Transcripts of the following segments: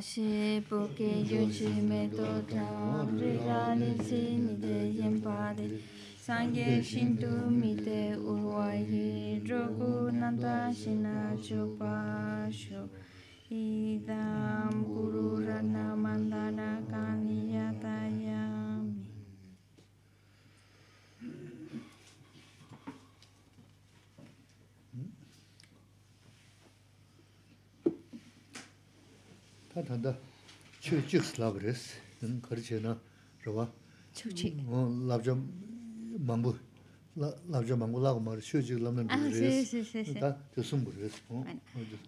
she poke yo chi me to ta re ga ni si ni de yen pa de sangye shin tu mi te u wa ye dro gu nan ta shin na chu pa sho idam guru ran chūchik slāb rēs, kāri roba na rāwa labzhā māmbu, labzhā māmbu lāgu mā rē, chūchik lāb nā rēs,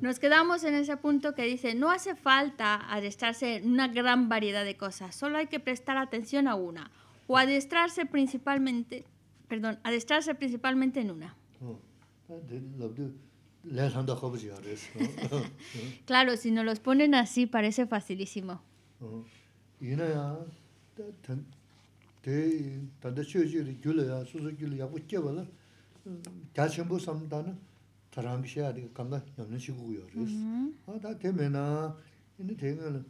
Nos quedamos en ese punto que dice, no hace falta adestrarse en una gran variedad de cosas, solo hay que prestar atención a una, o adestrarse principalmente, perdón, adestrarse principalmente en una. Oh, les ando hobbies y Claro, si no los ponen así parece facilísimo. Y no ya tan de tan de chuy chuy yo le ya su su yo le ya que mm-hmm. te vale. Ya se me son dan. Tarán que ya digo cuando no no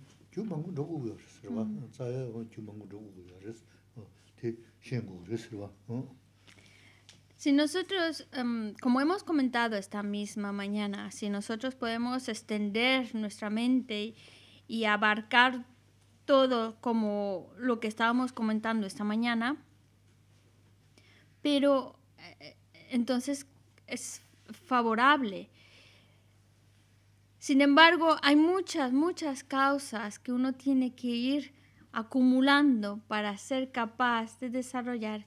no Se va. Sabe, yo mango no Te Si nosotros, em, como hemos comentado esta misma mañana, si nosotros podemos extender nuestra mente y abarcar todo como lo que estábamos comentando esta mañana, pero eh, entonces es favorable. Sin embargo, hay muchas, muchas causas que uno tiene que ir acumulando para ser capaz de desarrollar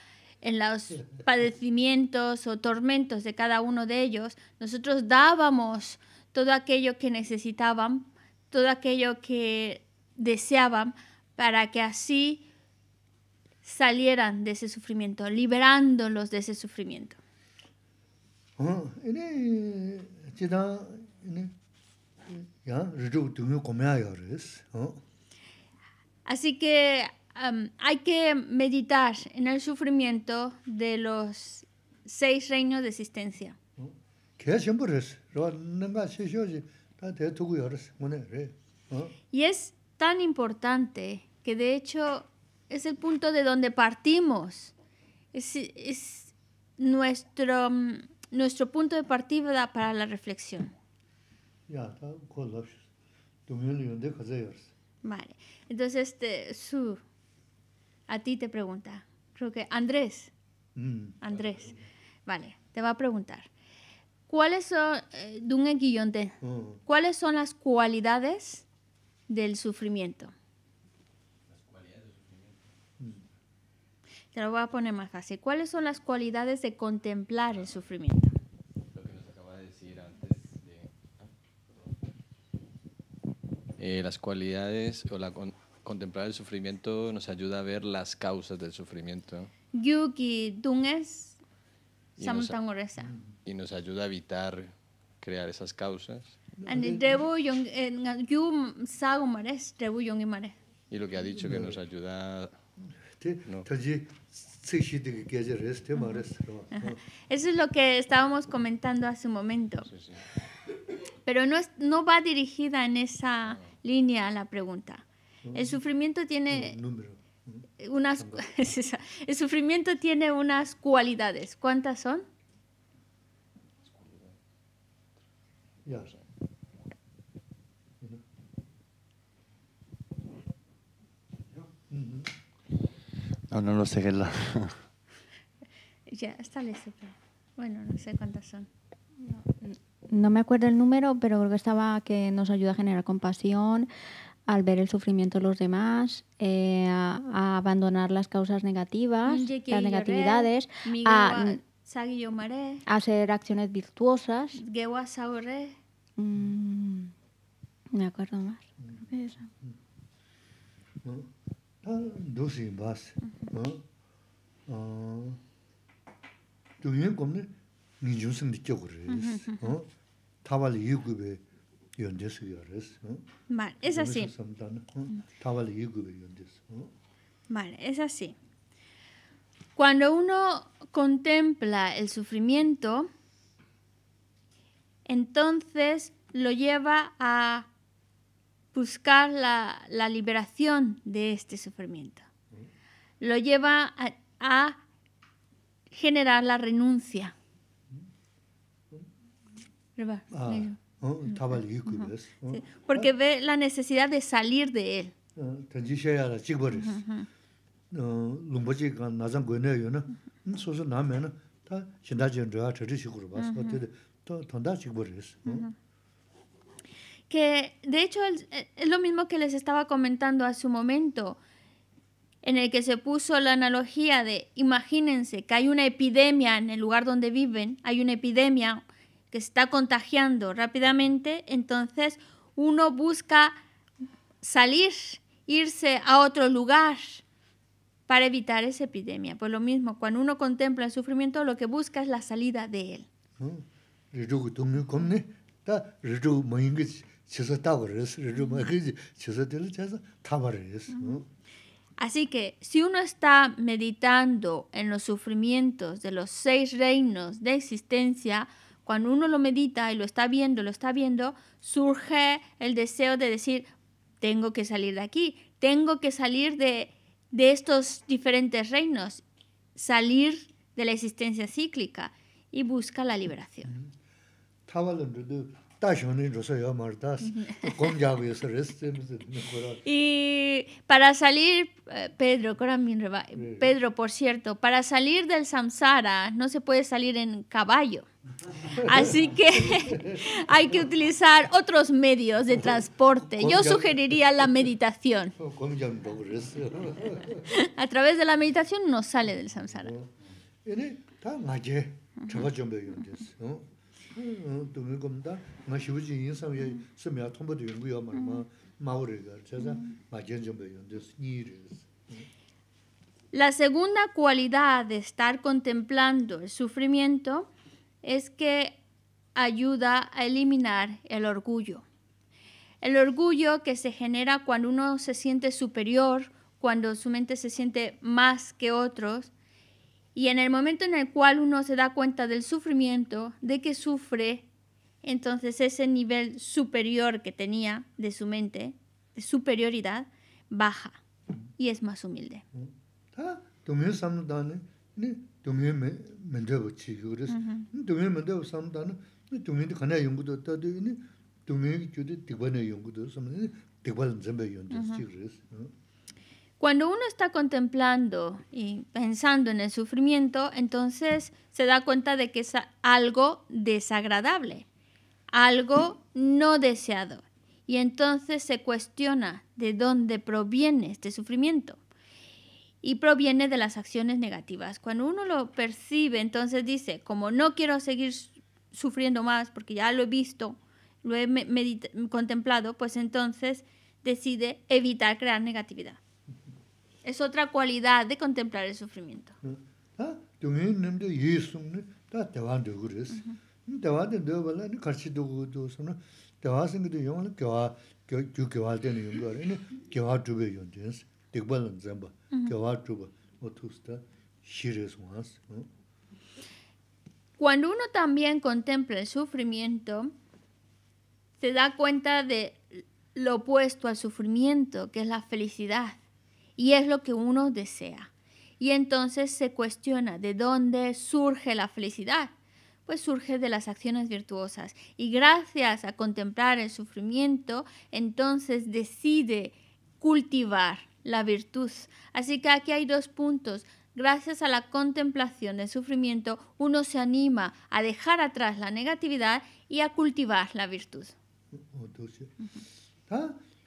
en los padecimientos o tormentos de cada uno de ellos, nosotros dábamos todo aquello que necesitaban, todo aquello que deseaban, para que así salieran de ese sufrimiento, liberándolos de ese sufrimiento. Así que hay que meditar en el sufrimiento de los seis reinos de existencia. Y es tan importante que de hecho es el punto de donde partimos. Es, nuestro, mm, nuestro punto de partida para la reflexión. Vale. Entonces, este, su a ti te pregunta. Creo que Andrés. Mm. Andrés. Vale, te va a preguntar. ¿Cuáles son, eh, mm. cuáles son las cualidades del sufrimiento? Las cualidades del sufrimiento. Mm. Te lo voy a poner más fácil. ¿Cuáles son las cualidades de contemplar el sufrimiento? Lo que nos acaba de decir antes de... Ah, eh, las cualidades o la, contemplar el sufrimiento nos ayuda a ver las causas del sufrimiento. Yuki Y nos ayuda a evitar crear esas causas. Y lo que ha dicho que nos ayuda Eso es lo que estábamos comentando hace un momento. Pero no, es, no va dirigida en esa línea la pregunta. El sufrimiento tiene... Unas, el sufrimiento tiene unas cualidades. ¿Cuántas son? No, no lo sé, ya, está listo. Bueno, no sé cuántas son. No, no me acuerdo el número, pero creo que estaba que nos ayuda a generar compasión, al ver el sufrimiento de los demás, eh, a, abandonar las causas negativas, las negatividades, a, hacer acciones virtuosas. Mm, me acuerdo más. Vale, es así. Vale, es así. Cuando uno contempla el sufrimiento, entonces lo lleva a buscar la, la liberación de este sufrimiento. Lo lleva a, generar la renuncia porque ve la necesidad de salir de él. Que de hecho es lo mismo que les estaba comentando a su momento, en el que se puso la analogía de, imagínense que hay una epidemia en el lugar donde viven, hay una epidemia que se está contagiando rápidamente, entonces uno busca salir, irse a otro lugar para evitar esa epidemia. Pues lo mismo, cuando uno contempla el sufrimiento, lo que busca es la salida de él. Así que si uno está meditando en los sufrimientos de los seis reinos de existencia, cuando uno lo medita y lo está viendo, lo está viendo, surge el deseo de decir, tengo que salir de aquí, tengo que salir de, estos diferentes reinos, salir de la existencia cíclica y busca la liberación. Mm-hmm. Y para salir, eh, Pedro, Pedro, por cierto, para salir del samsara no se puede salir en caballo. Así que hay que utilizar otros medios de transporte. Yo sugeriría la meditación. A través de la meditación no sale del samsara. La segunda cualidad de estar contemplando el sufrimiento es que ayuda a eliminar el orgullo. El orgullo que se genera cuando uno se siente superior, cuando su mente se siente más que otros, y en el momento en el cual uno se da cuenta del sufrimiento, de que sufre, entonces ese nivel superior que tenía de su mente, de superioridad, baja y es más humilde. Cuando uno está contemplando y pensando en el sufrimiento, entonces se da cuenta de que es algo desagradable, algo no deseado. Y entonces se cuestiona de dónde proviene este sufrimiento. Y proviene de las acciones negativas. Cuando uno lo percibe, entonces dice, como no quiero seguir sufriendo más porque ya lo he visto, lo he contemplado, pues entonces decide evitar crear negatividad. Es otra cualidad de contemplar el sufrimiento. Cuando uno también contempla el sufrimiento, se da cuenta de lo opuesto al sufrimiento, que es la felicidad y es lo que uno desea. Y entonces se cuestiona de dónde surge la felicidad. Pues surge de las acciones virtuosas y gracias a contemplar el sufrimiento, entonces decide cultivar la virtud. Así que aquí hay dos puntos. Gracias a la contemplación del sufrimiento, uno se anima a dejar atrás la negatividad y a cultivar la virtud. Oh, oh,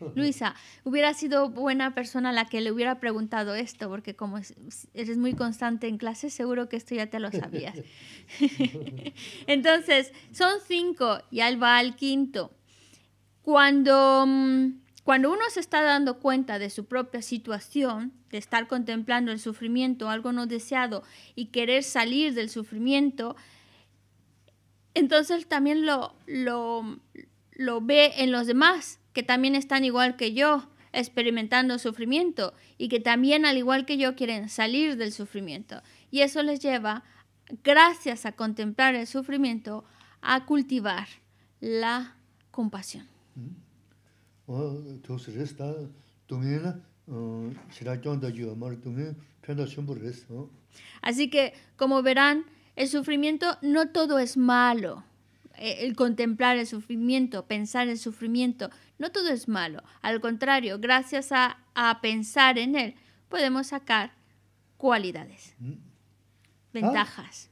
Luisa, hubiera sido buena persona la que le hubiera preguntado esto, porque como eres muy constante en clase, seguro que esto ya te lo sabías. Entonces, son cinco y él va al quinto. Cuando, mm, cuando uno se está dando cuenta de su propia situación, de estar contemplando el sufrimiento, algo no deseado, y querer salir del sufrimiento, entonces también lo, lo, lo ve en los demás que también están igual que yo, experimentando sufrimiento y que también, al igual que yo, quieren salir del sufrimiento. Y eso les lleva, gracias a contemplar el sufrimiento, a cultivar la compasión. Mm-hmm. Uh, Así que, como verán, el sufrimiento no todo es malo el contemplar el sufrimiento, pensar el sufrimiento, no todo es malo. Al contrario, gracias a, a pensar en él, podemos sacar cualidades, ventajas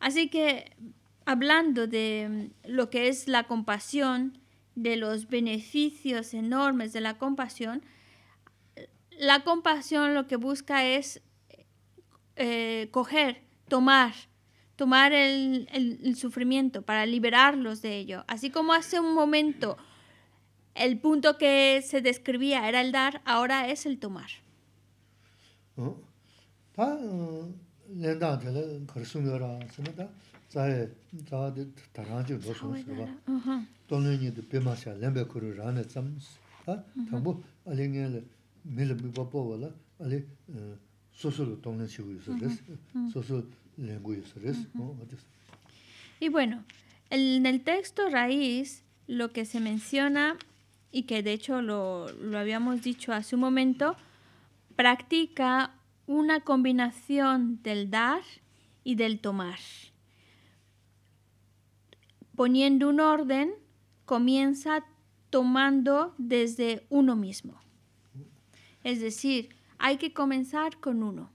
así que hablando de mm, lo que es la compasión de los beneficios enormes de la compasión la compasión lo que busca es eh, coger tomar tomar el, sufrimiento, para liberarlos de ello. Así como hace un momento el punto que se describía era el dar, ahora es el tomar. Y bueno, en el texto raíz, lo que se menciona, y que de hecho lo, habíamos dicho hace un momento, practica una combinación del dar y del tomar. Poniendo un orden, comienza tomando desde uno mismo. Es decir, hay que comenzar con uno.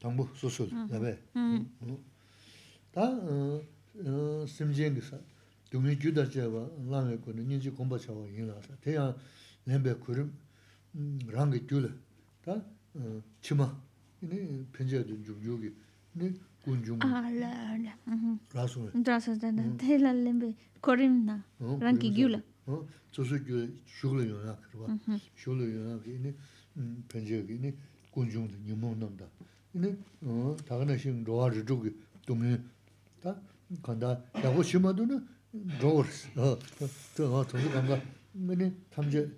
담부 수술 나베 다 심진기사 동네 주다제와 라메 거는 니지 공부하고 일하다 냄베 냄배 그림 랑게 줄다 다 치마 이네 편지에도 좀 여기 네 군중 알라 알라 라소 라소 된다 대라 냄배 거림나 랑게 줄다 어 저수 그 죽을 요나 그러고 죽을 요나 이네 편지 군중도 니몬 넘다 근데 어 다가나 지금 로아르 쪽이 동에 다 간다. 야고 심어도는 로스 어 저거 저기 간다. 근데 잠재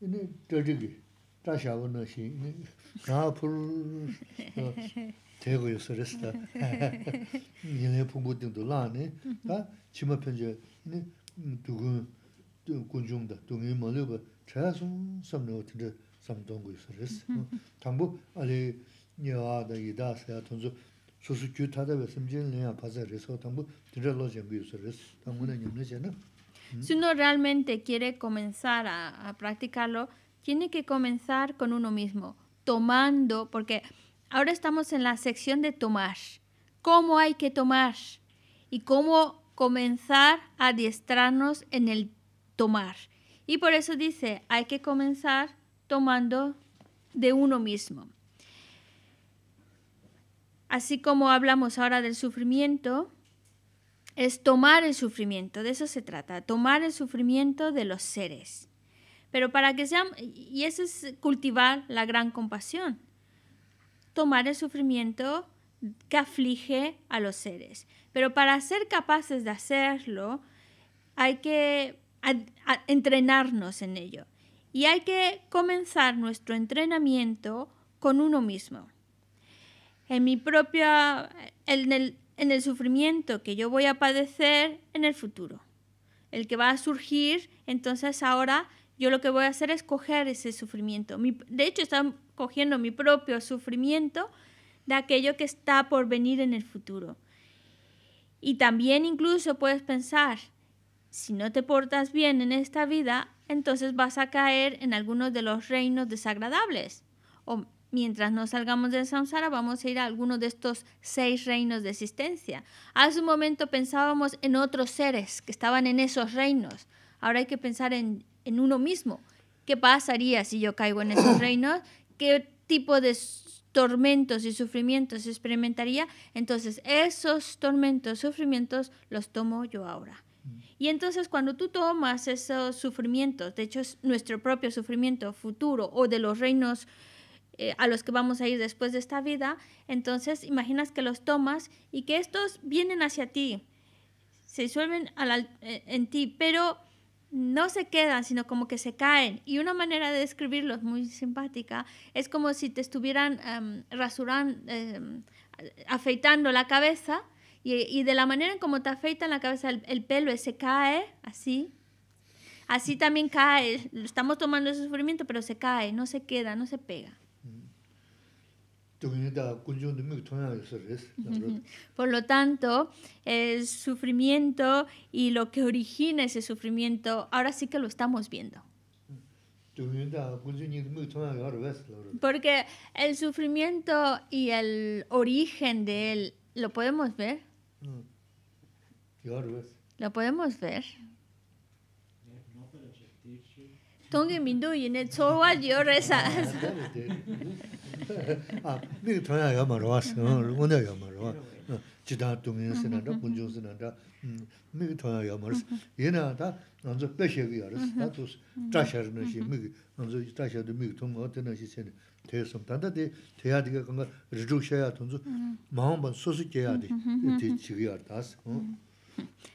근데 저기 다샤원의 신 가풀 대고요 쓰레스다. 이게 부고등도 라네. 다 지금 현재 네 누구 군중다 동의 몰려가 차송 섬노트 섬동구에서 있었어 담보 아니 Si uno realmente quiere comenzar a, a, practicarlo, tiene que comenzar con uno mismo, tomando, porque ahora estamos en la sección de tomar. ¿Cómo hay que tomar? Y cómo comenzar a adiestrarnos en el tomar. Y por eso dice, hay que comenzar tomando de uno mismo así como hablamos ahora del sufrimiento, es tomar el sufrimiento, de eso se trata, tomar el sufrimiento de los seres. Pero para que y eso es cultivar la gran compasión, tomar el sufrimiento que aflige a los seres. Pero para ser capaces de hacerlo, hay que entrenarnos en ello. Y hay que comenzar nuestro entrenamiento con uno mismo en mi propia, en el, en el sufrimiento que yo voy a padecer en el futuro, el que va a surgir, entonces ahora yo lo que voy a hacer es coger ese sufrimiento. de hecho, están cogiendo mi propio sufrimiento de aquello que está por venir en el futuro. Y también incluso puedes pensar, si no te portas bien en esta vida, entonces vas a caer en algunos de los reinos desagradables mientras no salgamos del samsara, vamos a ir a alguno de estos seis reinos de existencia. Hace un momento pensábamos en otros seres que estaban en esos reinos. Ahora hay que pensar en, uno mismo. ¿Qué pasaría si yo caigo en esos reinos? ¿Qué tipo de tormentos y sufrimientos experimentaría? Entonces, esos tormentos, sufrimientos los tomo yo ahora. Mm. Y entonces cuando tú tomas esos sufrimientos, de hecho es nuestro propio sufrimiento futuro o de los reinos eh, a los que vamos a ir después de esta vida, entonces imaginas que los tomas y que estos vienen hacia ti, se disuelven eh, en ti, pero no se quedan, sino como que se caen. Y una manera de describirlos muy simpática es como si te estuvieran em, rasurando, em, afeitando la cabeza y, de la manera en como te afeitan la cabeza el, pelo se cae así. Así también cae, estamos tomando ese sufrimiento, pero se cae, no se queda, no se pega. Por lo tanto, el sufrimiento y lo que origina ese sufrimiento, ahora sí que lo estamos viendo. Porque el sufrimiento y el origen de él, ¿lo podemos ver? Mm. ¿Lo podemos ver?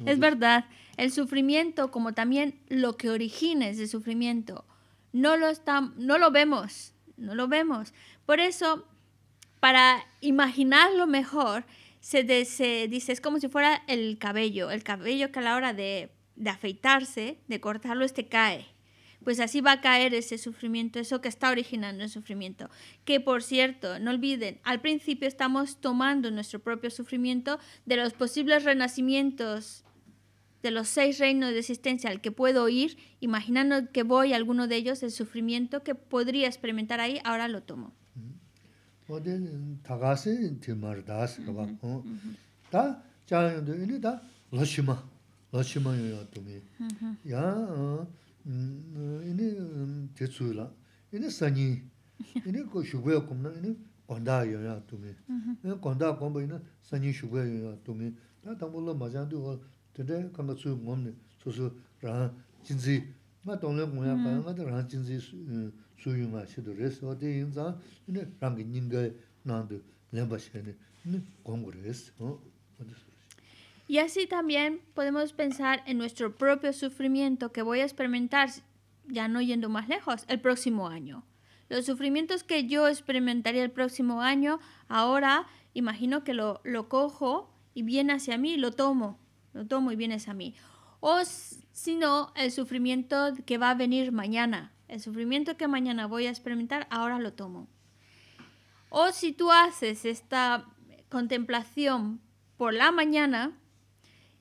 Es verdad, el sufrimiento, como también lo que origina ese sufrimiento, no lo vemos no lo vemos. Por eso, para imaginarlo mejor, se, dice, es como si fuera el cabello, el cabello que a la hora de, de afeitarse, de cortarlo, este cae pues así va a caer ese sufrimiento, eso que está originando el sufrimiento. Que por cierto, no olviden, al principio estamos tomando nuestro propio sufrimiento de los posibles renacimientos de los seis reinos de existencia al que puedo ir, imaginando que voy a alguno de ellos, el sufrimiento que podría experimentar ahí, ahora lo tomo. Mm-hmm. Y así también podemos pensar en nuestro propio sufrimiento que voy a experimentar, ya no yendo más lejos, el próximo año. Los sufrimientos que yo experimentaría el próximo año, ahora imagino que lo, lo cojo y viene hacia mí, y lo tomo lo tomo y bien a mí. O si no, el sufrimiento que va a venir mañana. El sufrimiento que mañana voy a experimentar, ahora lo tomo. O si tú haces esta contemplación por la mañana,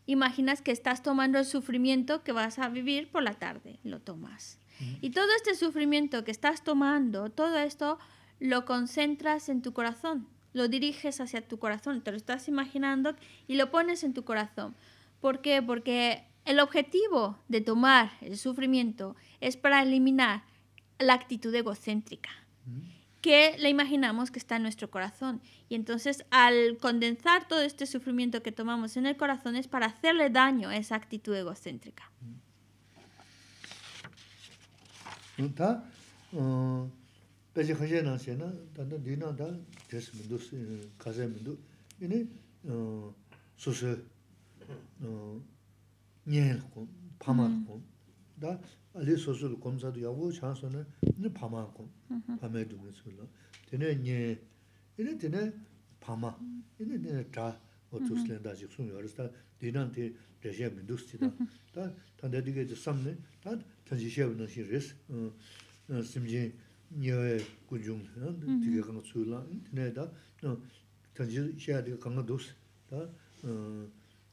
imaginas que estás tomando el sufrimiento que vas a vivir por la tarde, lo tomas. Y todo este sufrimiento que estás tomando, todo esto lo concentras en tu corazón, lo diriges hacia tu corazón, te lo estás imaginando y lo pones en tu corazón. ¿Por qué? Porque el objetivo de tomar el sufrimiento es para eliminar la actitud egocéntrica mm. que le imaginamos que está en nuestro corazón. Y entonces al condensar todo este sufrimiento que tomamos en el corazón es para hacerle daño a esa actitud egocéntrica. Mm. 어. 녀를고 파마고 다 알레소술고 먼저도 요거 잘선을 이제 파마하고 파매도 늘고 있어. 되네 녀. 이래 되네 파마. 이제 내가 자 옷을 내다지 송요를 다 내한테 대접해 믿듯이 다다 내들에게 접삼네. 다다 지실은 시리스. 심지 녀의 구중 거든 소일라. 이래다. 너다 지해야 될 건가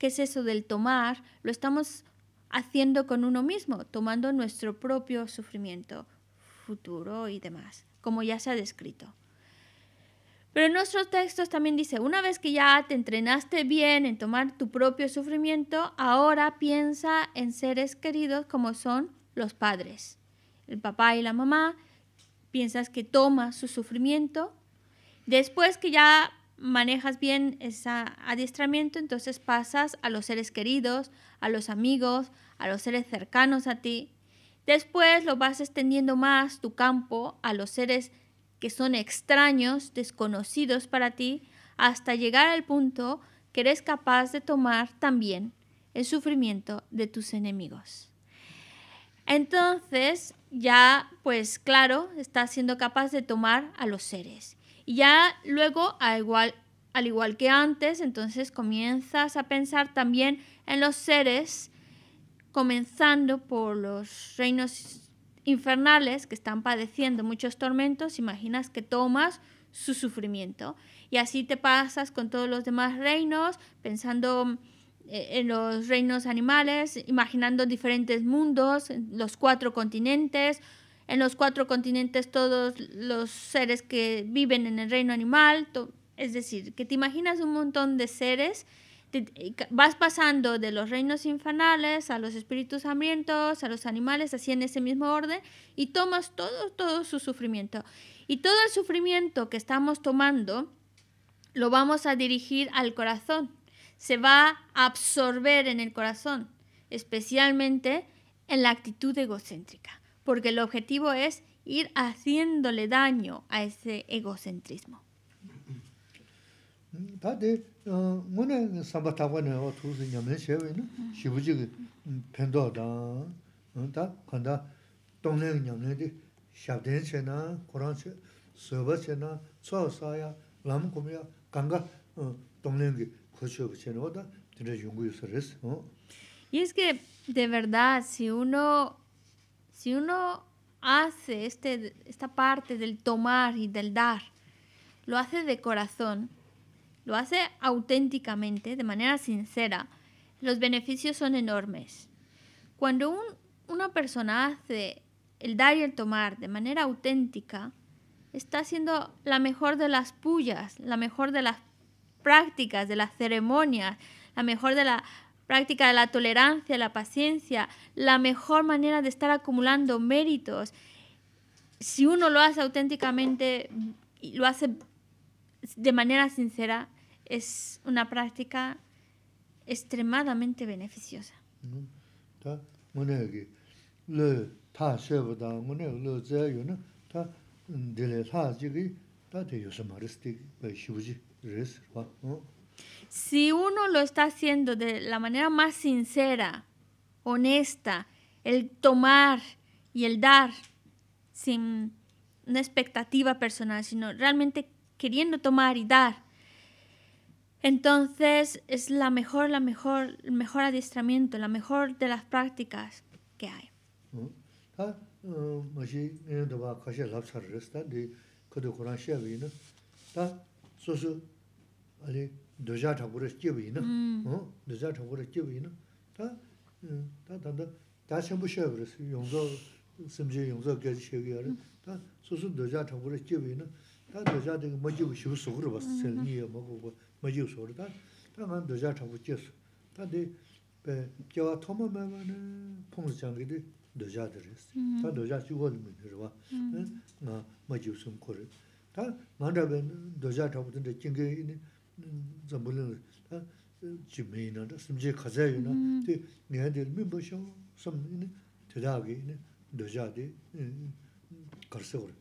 ¿Qué es eso del tomar? Lo estamos haciendo con uno mismo, tomando nuestro propio sufrimiento futuro y demás, como ya se ha descrito. Pero en nuestros textos también dice, una vez que ya te entrenaste bien en tomar tu propio sufrimiento, ahora piensa en seres queridos como son los padres, el papá y la mamá, piensas que toma su sufrimiento. Después que ya manejas bien ese adiestramiento, entonces pasas a los seres queridos, a los amigos, a los seres cercanos a ti. Después lo vas extendiendo más tu campo a los seres que son extraños, desconocidos para ti, hasta llegar al punto que eres capaz de tomar también el sufrimiento de tus enemigos. Entonces, ya, pues claro, estás siendo capaz de tomar a los seres. Y ya luego, al igual, que antes, entonces comienzas a pensar también en los seres, comenzando por los reinos infernales que están padeciendo muchos tormentos, imaginas que tomas su sufrimiento. Y así te pasas con todos los demás reinos, pensando eh, en los reinos animales, imaginando diferentes mundos, los cuatro continentes, en los cuatro continentes todos los seres que viven en el reino animal, es decir, que te imaginas un montón de seres, eh, vas pasando de los reinos infanales a los espíritus hambrientos, a los animales, así en ese mismo orden, y tomas todo, todo su sufrimiento. Y todo el sufrimiento que estamos tomando lo vamos a dirigir al corazón, se va a absorber en el corazón, especialmente en la actitud egocéntrica porque el objetivo es ir haciéndole daño a ese egocentrismo. Y es que, de verdad, si uno si uno hace este, esta parte del tomar y del dar, lo hace de corazón, lo hace auténticamente, de manera sincera, los beneficios son enormes. Cuando una persona hace el dar y el tomar de manera auténtica, está haciendo la mejor de las pullas, la mejor de las prácticas, de las ceremonias, la mejor de la práctica de la tolerancia, la paciencia, la mejor manera de estar acumulando méritos. Si uno lo hace auténticamente, y lo hace de manera sincera, es una práctica extremadamente beneficiosa. Mm-hmm. Si uno lo está haciendo de la manera más sincera, honesta, el tomar y el dar sin una expectativa personal, sino realmente queriendo tomar y dar, entonces es la mejor, la mejor, el mejor adiestramiento, la mejor de las prácticas que hay. dōzhā chāngbōrā jīwī nā, dōzhā chāngbōrā jīwī nā, tā, tā tānda, tā shiāmbō shiāyabu rā, yōngzō, sīmchī yōngzō gāzi shiāyabu yā rā, tā, sūsū dōzhā chāngbōrā jīwī nā, tā dōzhā dīngi mā jīwī shivu sōgu rā bā sā, nī yā mā gu gu, mā jīwī sōgu rā, tā, tā ngā dōzhā chāngbō jīsū, tā dī, tā bē, hirsámho lindá chimeane, prendágen é ram cha chaiño nya shiká お願い ár. có varáligen ár da daza unh, kor sikora.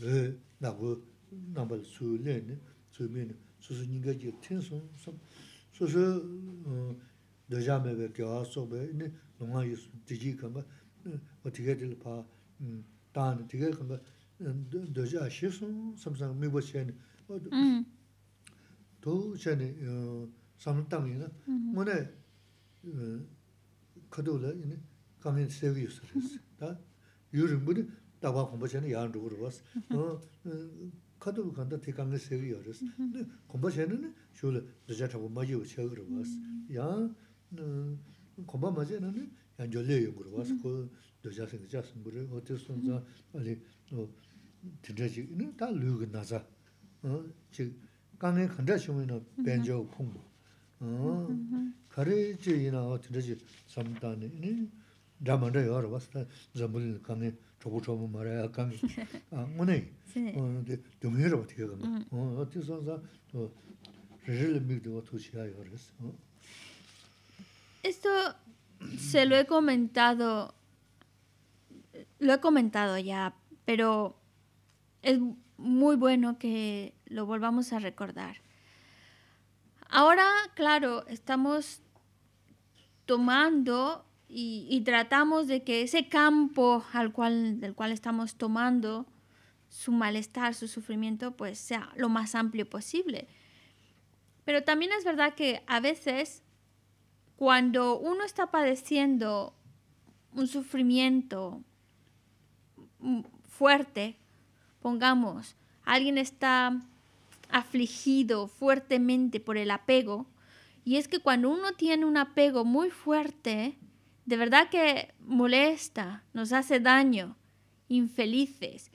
shantié sếmore, ádakéti noánga Thaze novo unh gha qadro 爸板. nacciónúblico na los profetas en los que en esta forma matamos a nuestros profesionales cassos con 도전에 shēni sāma tāngi nā, 가면 nē 있어요. 다 요즘 kāngi nā sēvī yu sā rēs, tā yū rīngbū nī tāpa kōmba shēni yāng rūgu rūwa sā, kato lā kānta tī kāngi nā sēvī yu rēs, kōmba shēni nā shū lā rāchā tāpa mā yu chē gu rūwa sā, yāng nā o nā Esto se lo he comentado lo he comentado ya, pero es muy bueno que lo volvamos a recordar. Ahora, claro, estamos tomando y, tratamos de que ese campo al cual, del cual estamos tomando su malestar, su sufrimiento, pues sea lo más amplio posible. Pero también es verdad que a veces cuando uno está padeciendo un sufrimiento fuerte, pongamos, alguien está afligido fuertemente por el apego. Y es que cuando uno tiene un apego muy fuerte, de verdad que molesta, nos hace daño, infelices.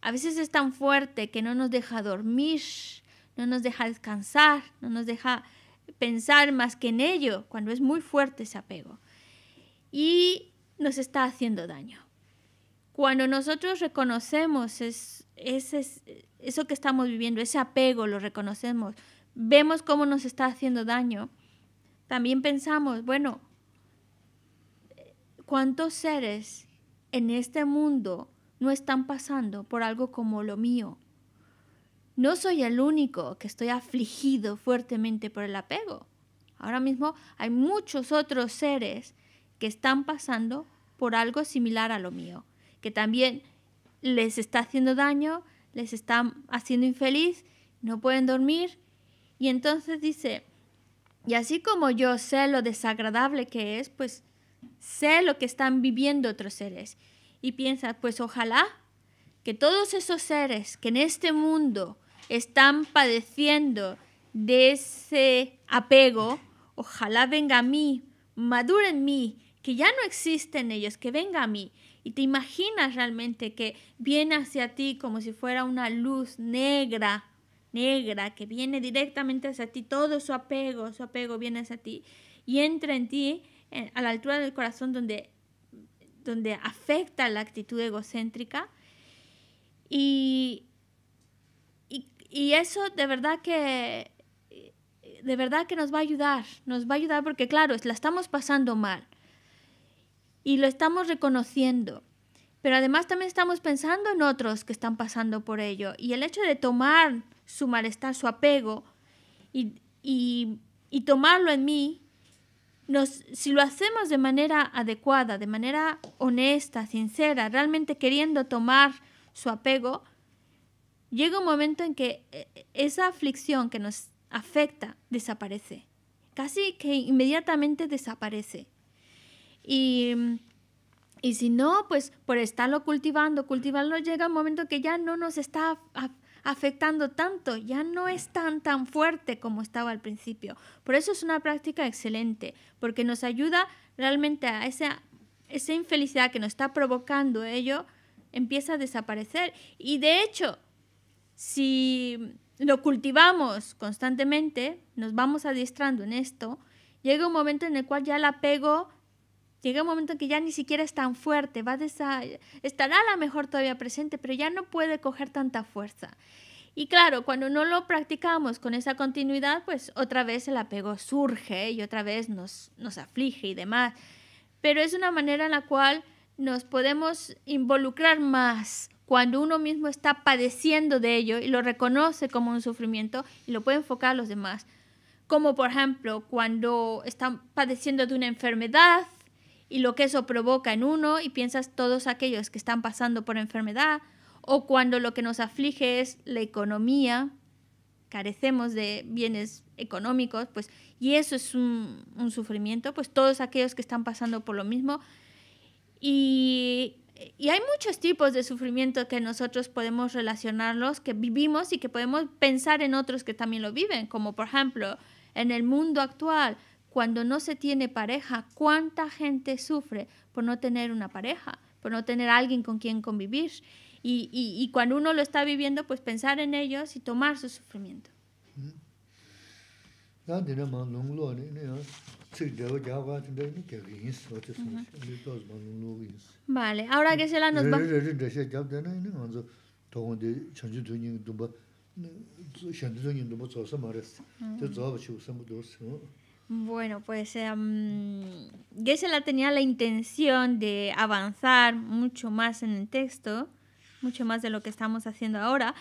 A veces es tan fuerte que no nos deja dormir, no nos deja descansar, no nos deja pensar más que en ello, cuando es muy fuerte ese apego. Y nos está haciendo daño. Cuando nosotros reconocemos eso que estamos viviendo, ese apego, lo reconocemos, vemos cómo nos está haciendo daño, también pensamos, bueno, ¿cuántos seres en este mundo no están pasando por algo como lo mío? No soy el único que estoy afligido fuertemente por el apego. Ahora mismo hay muchos otros seres que están pasando por algo similar a lo mío que también les está haciendo daño, les está haciendo infeliz, no pueden dormir. Y entonces dice, y así como yo sé lo desagradable que es, pues sé lo que están viviendo otros seres. Y piensa, pues ojalá que todos esos seres que en este mundo están padeciendo de ese apego, ojalá venga a mí, madure en mí, que ya no existen ellos, que venga a mí y te imaginas realmente que viene hacia ti como si fuera una luz negra, negra, que viene directamente hacia ti, todo su apego, su apego viene hacia ti y entra en ti a la altura del corazón donde, donde afecta la actitud egocéntrica y, y, eso de verdad que de verdad que nos va a ayudar, nos va a ayudar porque claro, la estamos pasando mal, y lo estamos reconociendo. Pero además también estamos pensando en otros que están pasando por ello. Y el hecho de tomar su malestar, su apego y, tomarlo en mí, nos, si lo hacemos de manera adecuada, de manera honesta, sincera, realmente queriendo tomar su apego, llega un momento en que eh, esa aflicción que nos afecta desaparece. Casi que inmediatamente desaparece. Y, mm, y si no, pues por estarlo cultivando, cultivarlo, llega un momento que ya no nos está afectando tanto, ya no es tan tan fuerte como estaba al principio. Por eso es una práctica excelente, porque nos ayuda realmente a esa, esa infelicidad que nos está provocando ello, empieza a desaparecer. Y de hecho, si lo cultivamos constantemente, nos vamos adiestrando en esto, llega un momento en el cual ya el apego Llega un momento en que ya ni siquiera es tan fuerte, va estará a lo mejor todavía presente, pero ya no puede coger tanta fuerza. Y claro, cuando no lo practicamos con esa continuidad, pues otra vez el apego surge y otra vez nos, nos aflige y demás. Pero es una manera en la cual nos podemos involucrar más cuando uno mismo está padeciendo de ello y lo reconoce como un sufrimiento y lo puede enfocar a los demás. Como por ejemplo cuando están padeciendo de una enfermedad y lo que eso provoca en uno y piensas todos aquellos que están pasando por enfermedad o cuando lo que nos aflige es la economía, carecemos de bienes económicos, pues y eso es un, sufrimiento, pues todos aquellos que están pasando por lo mismo y, y hay muchos tipos de sufrimiento que nosotros podemos relacionarlos, que vivimos y que podemos pensar en otros que también lo viven, como por ejemplo en el mundo actual cuando no se tiene pareja, cuánta gente sufre por no tener una pareja, por no tener alguien con quien convivir. Y, y, cuando uno lo está viviendo, pues pensar en ellos y tomar su sufrimiento. Vale, ahora que se la nos va... Bueno, pues um, tenía la intención de avanzar mucho más en el texto, mucho más de lo que estamos haciendo ahora,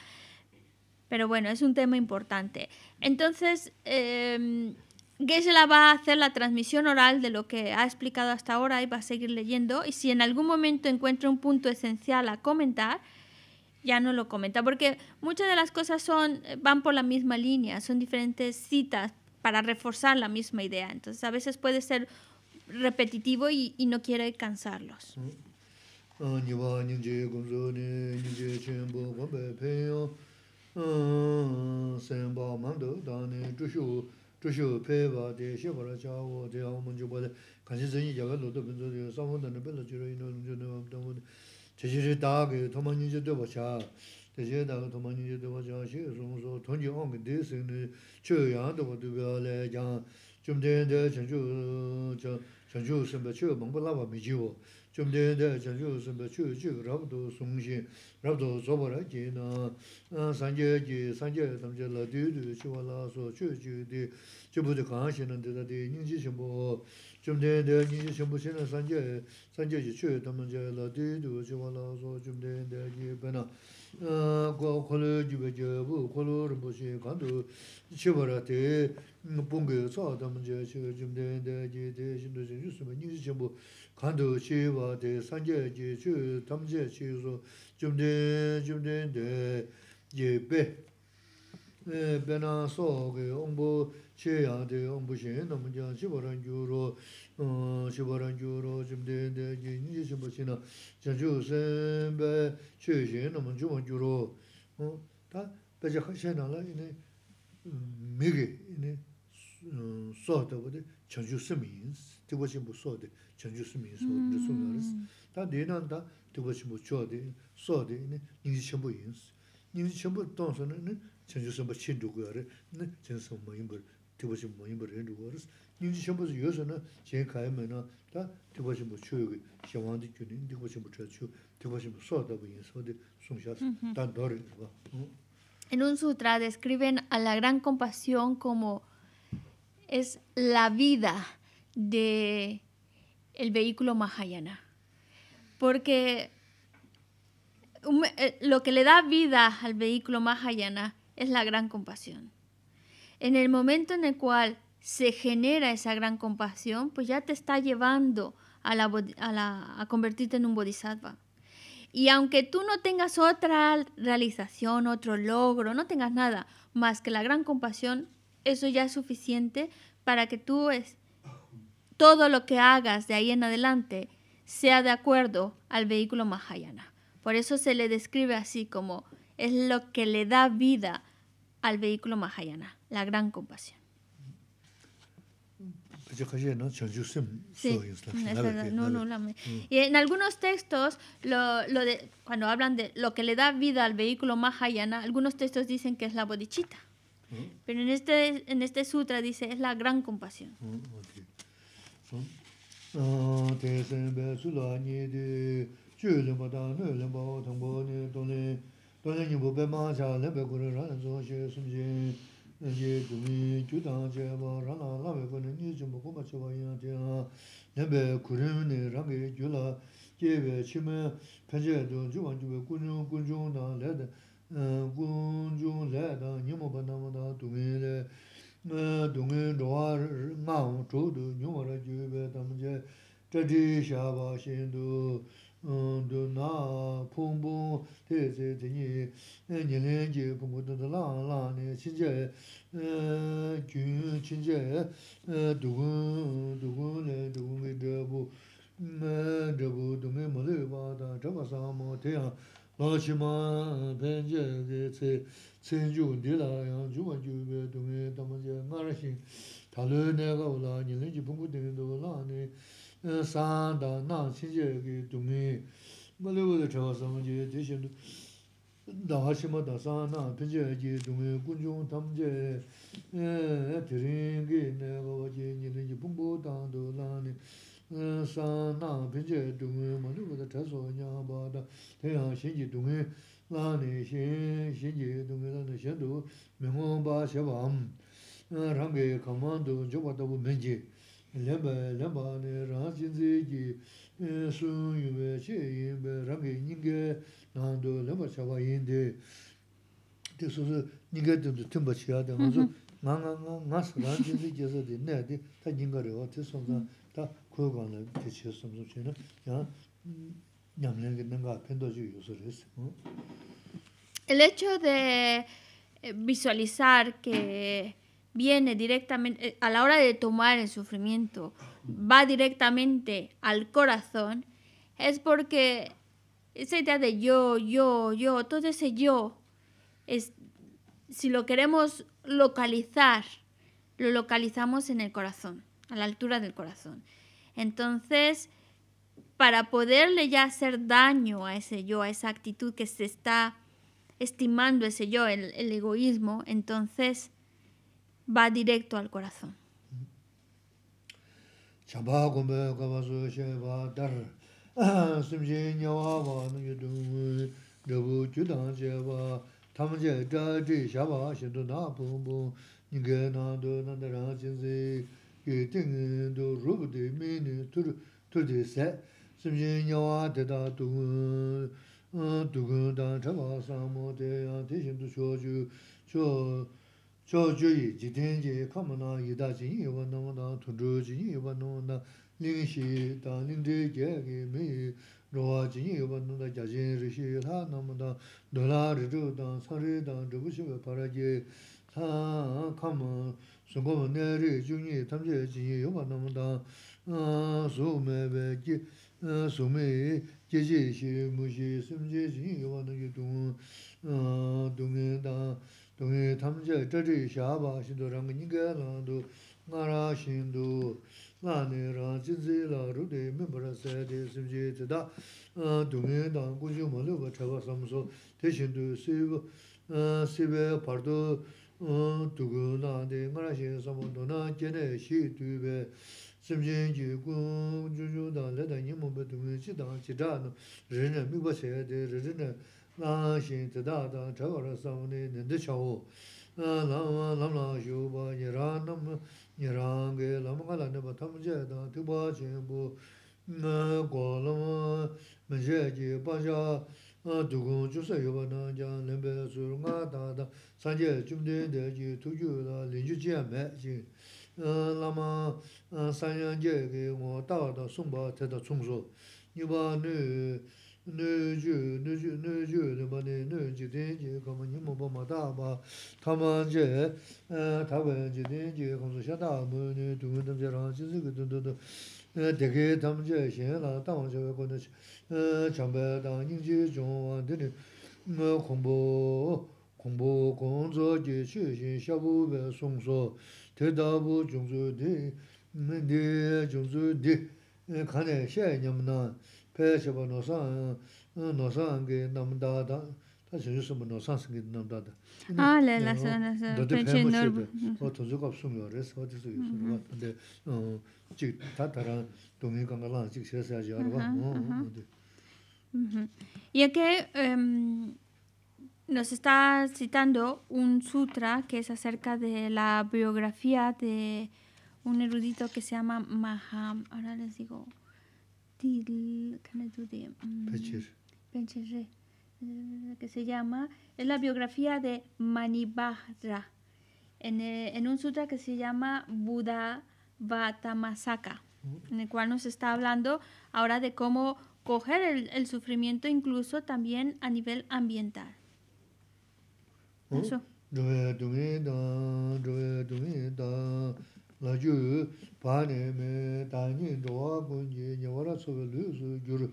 pero bueno, es un tema importante. Entonces, eh, va a hacer la transmisión oral de lo que ha explicado hasta ahora y va a seguir leyendo, y si en algún momento encuentra un punto esencial a comentar, ya no lo comenta, porque muchas de las cosas son, van por la misma línea, son diferentes citas, para reforzar la misma idea. Entonces a veces puede ser repetitivo y, no quiere cansarlos. Mm. dēzhē dāga tōma nīyé dēwa jāng shē sōng sō, tōng jī āng kī dē sēng nī, chē yāng dōba dō bā lē jāng, chōm dēng dē chāng chū sēng bā chē bāng bā lā bā mī jī wō, chōm dēng dē chāng chū sēng bā chē chē sōng shē, rāb dō rā nā, sāng jē sāng jē tam jē wā lā sō, kāng nā dē nā sāng jē, qo qo lor qi rinpo shing qa tu qe barate bong qe so dham de tam so de ya de shibarang juro jimden de jinji shimba shina janju senbe che shen namun juman juro ta peche khashen nala En un sutra describen a la gran compasión como es la vida de el vehículo Mahayana. Porque eh, lo que le da vida al vehículo Mahayana es la gran compasión. En el momento en el cual se genera esa gran compasión, pues ya te está llevando a, la, a, convertirte en un bodhisattva. Y aunque tú no tengas otra realización, otro logro, no tengas nada más que la gran compasión, eso ya es suficiente para que tú es, todo lo que hagas de ahí en adelante sea de acuerdo al vehículo Mahayana. Por eso se le describe así como es lo que le da vida al vehículo Mahayana, la gran compasión y en algunos textos, lo, lo de, cuando hablan de lo que le da vida al vehículo Mahayana, algunos textos dicen que es la bodichita. Mm. Pero en este, en este sutra dice es la gran compasión. Mm, ngi gumi gyu dang che ba rang la la we go ne ni ju mo go ma che ba yin de ha ne be ku re ne ra ge gyu la ge be chi me pe je do ju wan ju be kun ju kun ju da le de kun ju le da ni mo ba na ma da du me le me du me do wa ma wo zhu du ni mo ra ju be da me je zhe di sha ba du dō nā pōng pōng tē tē tē nī nī lēng jī pōng pōng tō tō lā lā nī chī jē jū chī jē dō gōng dō gōng lē dō gōng wē dē bō san da nang xin xie ki dungi ma li wu de chawa san ma jie de xin du da ha xima da san nang pin xie ki dungi kun 신지 tam jie ti rin ki ne ba wa jie nyi rin ki lenpa lenpa ne rang jinze ki sun yuwe che yinpe rangi nyinge nandu lenpa chaba yinde di su su nyinge dindu timba chiya de nga su mm-hmm. nga nga nga nga su rang jinze jeza di ne di ta viene directamente, eh, a la hora de tomar el sufrimiento, va directamente al corazón, es porque esa idea de yo, yo, yo, todo ese yo, es, si lo queremos localizar, lo localizamos en el corazón, a la altura del corazón. Entonces, para poderle ya hacer daño a ese yo, a esa actitud que se está estimando ese yo, el egoísmo, entonces va directo al corazón. cho cho 카모나 ji ten ji ka ma na yi da ji yi wa na ma na tu zhu ji yi wa na ma na ling shi da ling de ge ge mi 동에 담제 chāy 샤바 shābhā shindu 나라 신도 나네라 진지라 루데 shindu ngā nē rā cīndzī lā rūtē mīṃ pārā sāy tē sīm chī tē tā tōngi tā kūchū mā lūgā chāy pā sā mūsō tē shindu nā shīn tī tā tā chā kā rā sā mū nī nī tī nē jū, nē jū, nē jū, nē ma nē, nē jū, dēn jū, kama nī mō bō ma dā ma, tā ma jē, tā wē jū, dēn jū, kama sō shā dā mō nē, dū mē tam jē rā, jī sī kī tū tū tū, dē kē jī bō, bō, bō sō, bō, kā pē shiba nōsāng, nōsāng kī nāmdā dā, tā shiyu shiba nōsāng sī kī nāmdā dā. Ā, lē, lā sā, lā sā, pē chī nōr bū. Wā tōnzu kāp sūm yō rē sā, wā tī sū yō sū rā, dē, tā tā rā, dōngi kāngā lā, chīk shē sā yā rā, Ya que nos está citando un sutra que es acerca de la biografía de un erudito que se llama Maham, ahora les digo... Mm, eh, que se llama, es la biografía de Manibhadra, eh, en, un sutra que se llama Buda Vatamasaka, mm. en el cual nos está hablando ahora de cómo coger el, sufrimiento incluso también a nivel ambiental. ¿Mm? la 바네메 pa ne me da ni roa kun je nyawara suwe lu su gyuru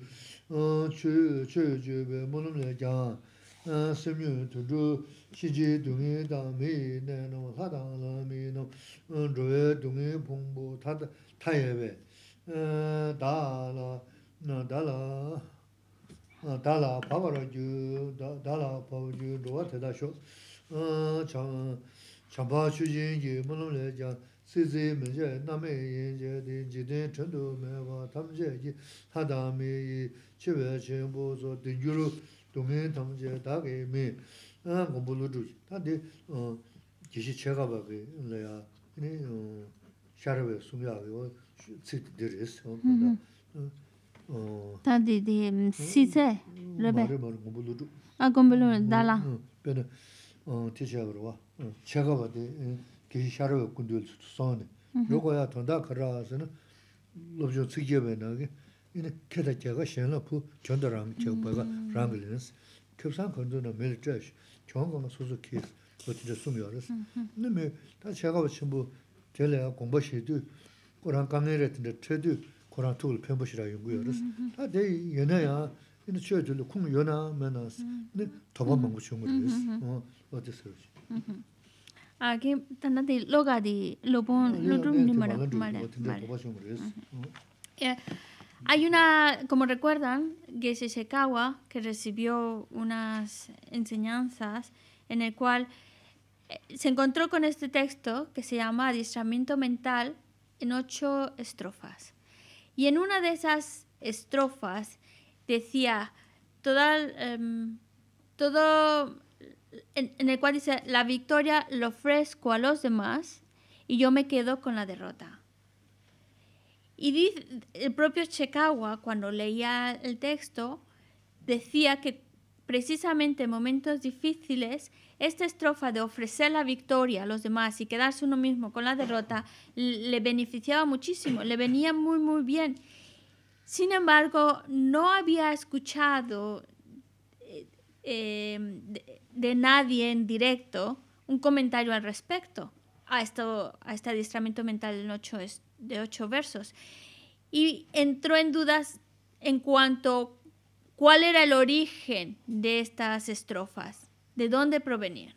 chu chu ju we mulum le ja sim yu tu ju chi ji dungi da me ne na wa la da la me le sisi minje nami yinje di jidin chundu mewa tamje ki tadami yi chiwe chenpo so di yuru dungi tamje dake mi gombo lu chuchi. Tadi kishi chega baki laya sharwe 어 o tsit diris. Tadi di sisi lebe? Mare mare gombo lu A gombo ti Ke sharawe kundu yul tsu tsu sani. Mm-hmm. Yoko yaa tondaakaraa asana lopchoon tsu kiyebaan naga ina ketakyaa ka shenlaa ku chanda rangi cheqbaa ka mm-hmm. rangil inaas. Ke psaang kandu naa meli chwaa yush johon kamaa suzu kiyaas wati da sumi waras. Mm-hmm. Nami taad shaqaa wachinbu chaylaa yaa gongbaa shaydu quran ka ngani tukul yaa ina Hay una, como recuerdan, Geshe Shekawa, que recibió unas enseñanzas en el cual eh, se encontró con este texto que se llama Adiestramiento Mental en ocho estrofas. Y en una de esas estrofas decía, em, todo en, el cual dice, la victoria lo ofrezco a los demás y yo me quedo con la derrota. Y el propio Chekawa, cuando leía el texto, decía que precisamente en momentos difíciles, esta estrofa de ofrecer la victoria a los demás y quedarse uno mismo con la derrota le beneficiaba muchísimo, le venía muy, muy bien. Sin embargo, no había escuchado Em, de, nadie en directo un comentario al respecto a, esto, a este adiestramiento mental en ocho de ocho versos. Y entró en dudas en cuanto cuál era el origen de estas estrofas, de dónde provenían.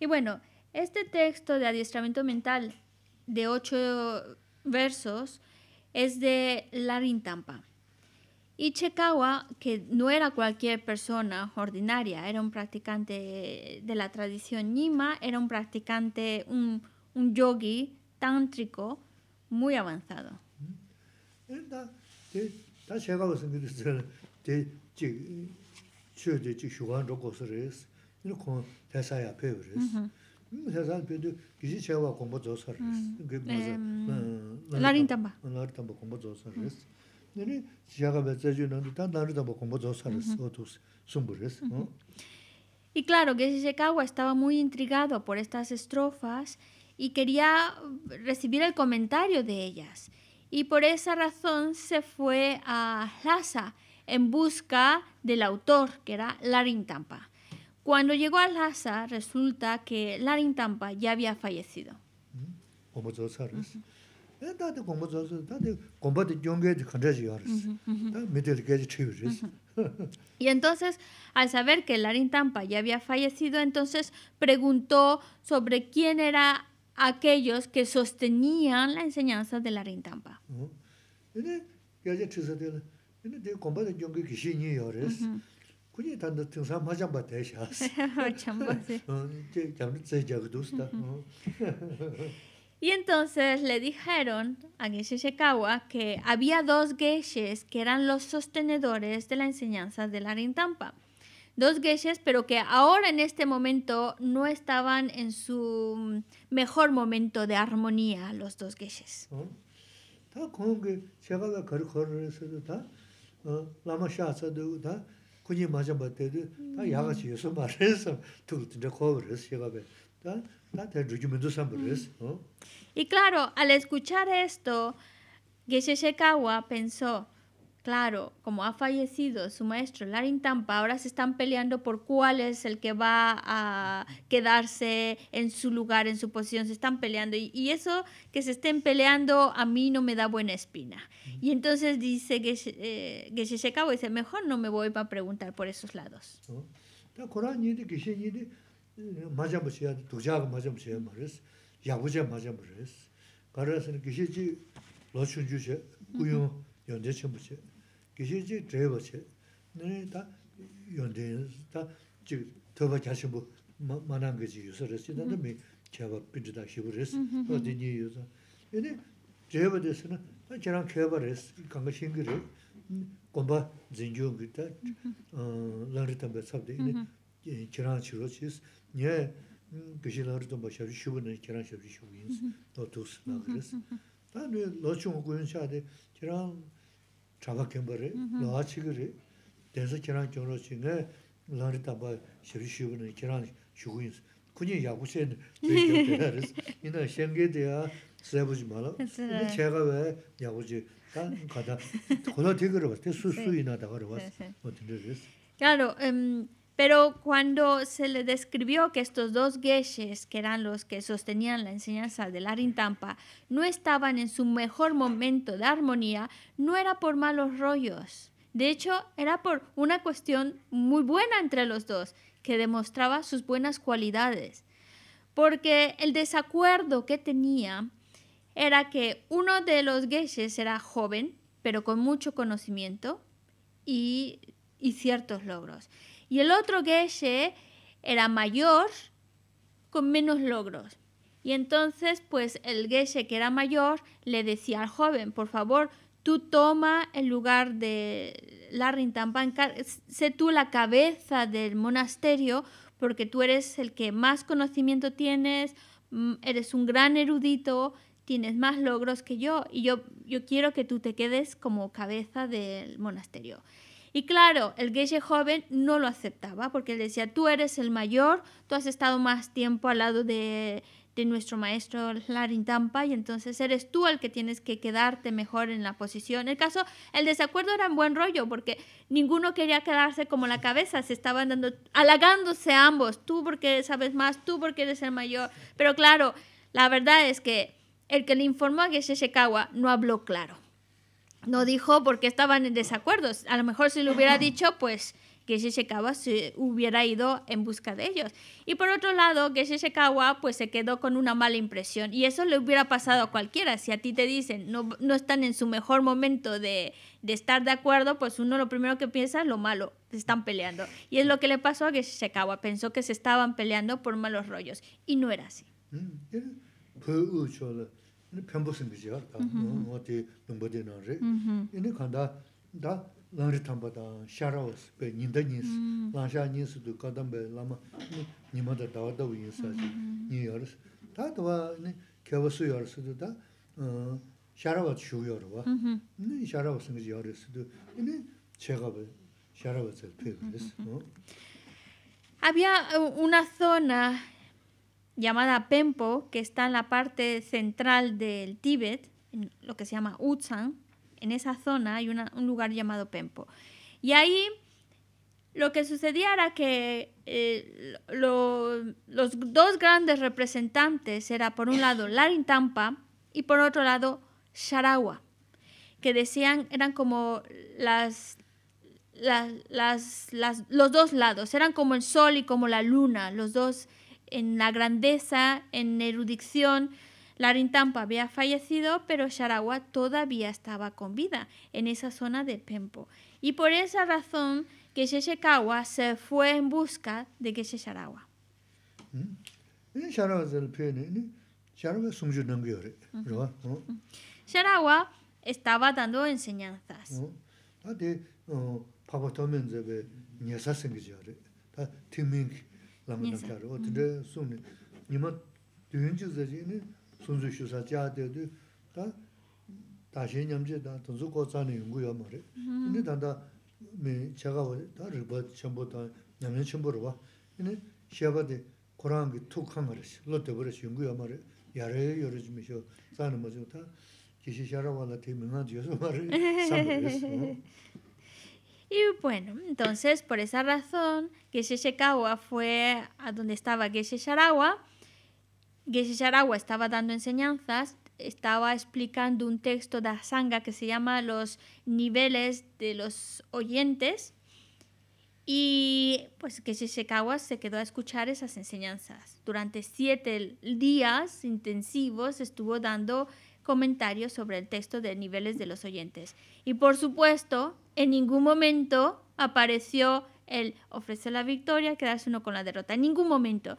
Y bueno, este texto de adiestramiento mental de ocho versos es de l'arintampa Y Chekawa, que no era cualquier persona ordinaria, era un practicante de la tradición Nima, era un practicante, un, un yogi tántrico, muy avanzado. Y claro que estaba muy intrigado por estas estrofas y quería recibir el comentario de ellas. Y por esa razón se fue a Lhasa en busca del autor, que era Larin Tampa. Cuando llegó a Lhasa, resulta que Larin Tampa ya había fallecido. Y entonces, al saber que Larin Tampa ya había fallecido, entonces preguntó sobre quién era aquellos que sostenían la enseñanza de la Rintampa. Y entonces le dijeron a Geshe Shekawa que había dos geshes que eran los sostenedores de la enseñanza de la Rintampa dos geishas, pero que ahora en este momento no estaban en su mejor momento de armonía los dos geishas. Mm. Mm. Y claro, al escuchar esto, Geshe Shekawa pensó, Claro, como ha fallecido su maestro Larin Tampa, ahora se están peleando por cuál es el que va a quedarse en su lugar, en su posición, se están peleando. Y, eso que se estén peleando a mí no me da buena espina. Y entonces dice que se y dice, mejor no me voy a preguntar por esos lados. yondé chénpo ché, kéxé ché chéhébo ché, nén tá yondé, tá ché tóba chá 제가 manáng ké ché yusá rés, tán tá mí chéhébo pinti tá xébo rés, tó tí ní yusá. Yéné chéhébo dési ná, tá ché ráng chéhébo rés, kángá xéngi ré, gómbá zéngyóng tá láng rí tán bé sábdé, yéné ché ró ché láng tó ná xé Tá 자각해 버려. 나 아치거리. 대저 그런 전호승의 물어다발 실실분을 찌라니 추구인. 군인 야구선 대기들 그래서 미나 생계대야 쓰레부지 야구지 간 가다 그러고 어떻게 음 Pero cuando se le describió que estos dos geshes, que eran los que sostenían la enseñanza de la rintampa, no estaban en su mejor momento de armonía, no era por malos rollos. De hecho, era por una cuestión muy buena entre los dos, que demostraba sus buenas cualidades. Porque el desacuerdo que tenía era que uno de los geshes era joven, pero con mucho conocimiento y ciertos logros y el otro que era mayor con menos logros. Y entonces, pues el Geshe que era mayor le decía al joven, por favor, tú toma el lugar de la Rintampan, sé tú la cabeza del monasterio, porque tú eres el que más conocimiento tienes, mm, eres un gran erudito, tienes más logros que yo, y yo quiero que tú te quedes como cabeza del monasterio. Y claro, el geisha joven no lo aceptaba porque él decía, tú eres el mayor, tú has estado más tiempo al lado de, nuestro maestro Larin Tampa y entonces eres tú el que tienes que quedarte mejor en la posición. En El caso, el desacuerdo era un buen rollo porque ninguno quería quedarse como la cabeza, se estaban dando, halagándose ambos, tú porque sabes más, tú porque eres el mayor. Pero claro, la verdad es que el que le informó a Geshe Shekawa no habló claro. No dijo porque estaban en desacuerdo. A lo mejor si lo hubiera dicho, pues que Shishikawa se hubiera ido en busca de ellos. Y por otro lado, que Shishikawa, pues se quedó con una mala impresión. Y eso le hubiera pasado a cualquiera. Si a ti te dicen, no, no están en su mejor momento de, estar de acuerdo, pues uno lo primero que piensa es lo malo, se están peleando. Y es lo que le pasó a Shishikawa. Pensó que se estaban peleando por malos rollos. Y no era así. Mm, pyaṅpo sīṅ bīcī yār, ngā tī dōṅpa dī 다 rī. Yīni kāndā, dā lāṅ rī tāṅpa dā shā rā wā sī, bē nīnda nī sī, lāṅ shā nī sī tū kāndā bē lāma nī mā dā zona llamada Pempo, que está en la parte central del Tíbet, en lo que se llama Utsang, En esa zona hay un lugar llamado Pempo. Y ahí lo que sucedía era que eh, los dos grandes representantes era por un lado Larintampa y por otro lado Sharawa, que decían eran como las, los dos lados, eran como el sol y como la luna, los dos en la grandeza, en erudición. larintampa había fallecido, pero Sharawa todavía estaba con vida en esa zona de Pempo. Y por esa razón que Sheshekawa se fue en busca de que Sharawa. Sharawa estaba dando enseñanzas. Ah, oh, 라무다카로 어떻게 손에 니마 듄지자리니 손주슈사 자데도 다 다시 냠제다 돈수코사니 응구여 말에 근데 단다 네 제가 왜 다를 것 전부다 냠네 첨부로 와 이제 시아바데 고랑기 툭한 거를 실로데 버려서 연구여 말에 야레 여르지면서 사는 Y bueno, entonces por esa razón, Geshe Shekawa fue a donde estaba Geshe Sharawa. Geshe Sharawa estaba dando enseñanzas, estaba explicando un texto de Asanga que se llama Los niveles de los oyentes. Y pues Geshe Shekawa se quedó a escuchar esas enseñanzas. Durante siete días intensivos estuvo dando comentarios sobre el texto de niveles de los oyentes. Y por supuesto, en ningún momento apareció el ofrecer la victoria, quedarse uno con la derrota, en ningún momento.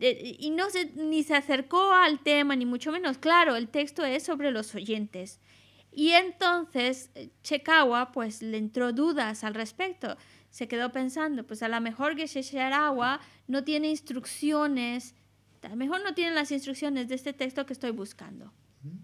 y no se, ni se acercó al tema, ni mucho menos. Claro, el texto es sobre los oyentes. Y entonces eh, Chekawa pues le entró dudas al respecto. Se quedó pensando, pues a lo mejor que Shesharawa no tiene instrucciones, a lo mejor no tiene las instrucciones de este texto que estoy buscando. Mm.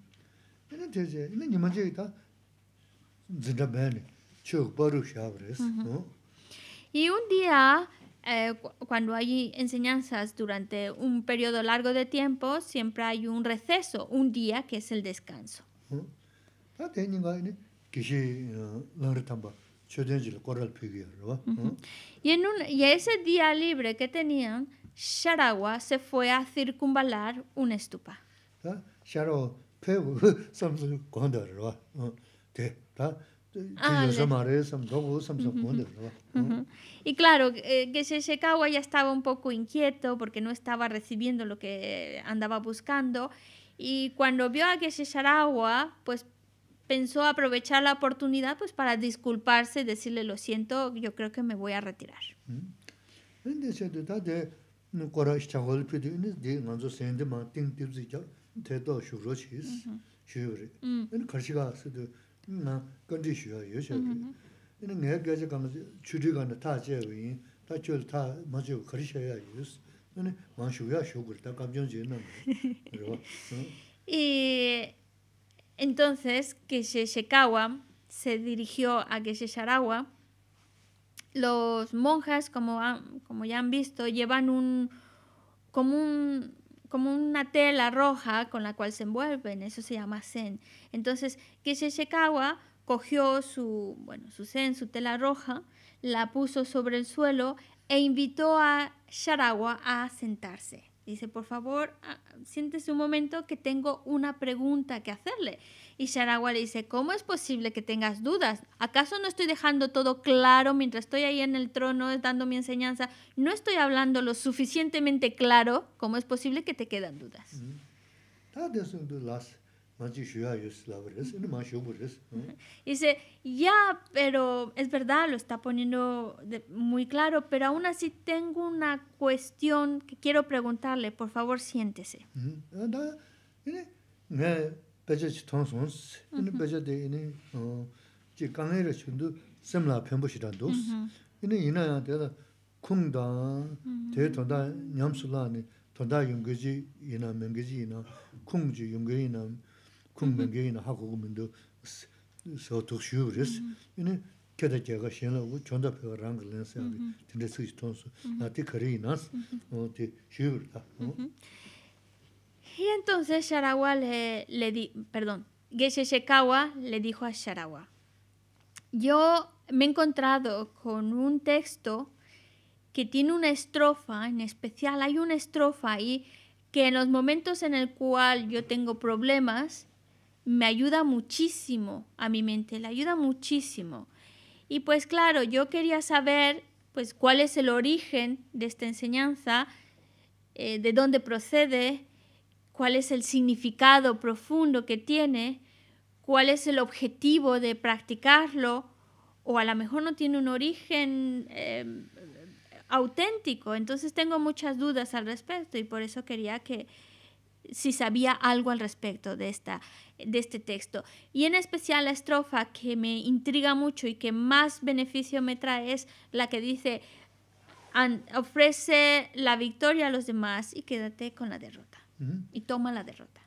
Y un día, eh, cuando hay enseñanzas durante un periodo largo de tiempo, siempre hay un receso, un día que es el descanso. Y, en un, y ese día libre que tenían, Sharawa se fue a circunvalar una estupa. ¿Ah? Sharawa, Ah, y claro, eh, que que ya estaba un poco inquieto porque no estaba recibiendo lo que andaba buscando. Y cuando vio a agua pues pensó aprovechar la oportunidad pues, para disculparse decirle: Lo siento, yo creo que me voy a retirar y entonces que Shekawa se dirigió a se los monjas como como ya han visto llevan un común como una tela roja con la cual se envuelven, eso se llama zen. Entonces, Kishishikawa cogió su, bueno, su zen, su tela roja, la puso sobre el suelo e invitó a Sharawa a sentarse. Dice, por favor, ah, siéntese un momento que tengo una pregunta que hacerle. Y Sharawa le dice, ¿cómo es posible que tengas dudas? ¿Acaso no estoy dejando todo claro mientras estoy ahí en el trono dando mi enseñanza? ¿No estoy hablando lo suficientemente claro? ¿Cómo es posible que te quedan dudas? Mm. Dice, ya, pero es verdad, lo está poniendo muy claro, pero aún así tengo una cuestión que quiero preguntarle, por favor siéntese. Mm. bēzhē chī 이는 sōngs, 어 bēzhē dē 샘라 jī 이는 이나야 되다 sēmlā 대도다 shirān 도다 용거지 inā yā 이나 dā 용거이나 dāng, 하고 tōndā ñam sūlā nī, tōndā yungu jī inā, mēngu jī inā, khuṅ jī yungu inā, khuṅ Y entonces Sharawa le, le di, perdón, Geshe Shekawa le dijo a Sharawa, yo me he encontrado con un texto que tiene una estrofa en especial, hay una estrofa ahí que en los momentos en el cual yo tengo problemas, me ayuda muchísimo a mi mente, le ayuda muchísimo. Y pues claro, yo quería saber pues cuál es el origen de esta enseñanza, eh, de dónde procede, cuál es el significado profundo que tiene, cuál es el objetivo de practicarlo, o a lo mejor no tiene un origen em, auténtico. Entonces tengo muchas dudas al respecto y por eso quería que si sabía algo al respecto de, esta, de este texto. Y en especial la estrofa que me intriga mucho y que más beneficio me trae es la que dice, ofrece la victoria a los demás y quédate con la derrota y toma la derrota.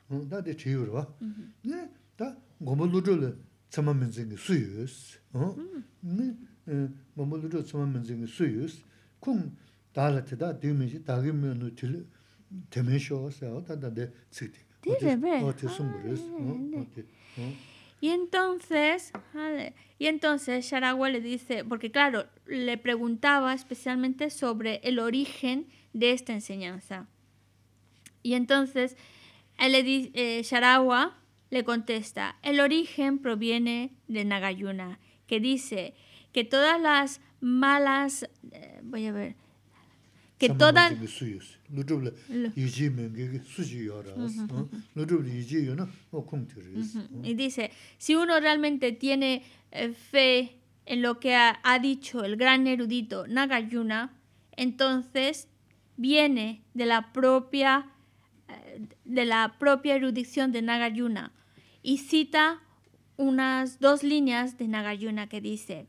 Y entonces, y entonces Sharagua le dice, porque claro, le preguntaba especialmente sobre el origen de esta enseñanza. Y entonces el eh, Sharawa le contesta, el origen proviene de Nagayuna, que dice que todas las malas, eh, voy a ver, que todas... Y dice, si uno realmente tiene eh, fe en lo que ha dicho el gran erudito Nagayuna, entonces viene de la propia de la propia erudición de Nagarjuna y cita unas dos líneas de Nagarjuna que dice,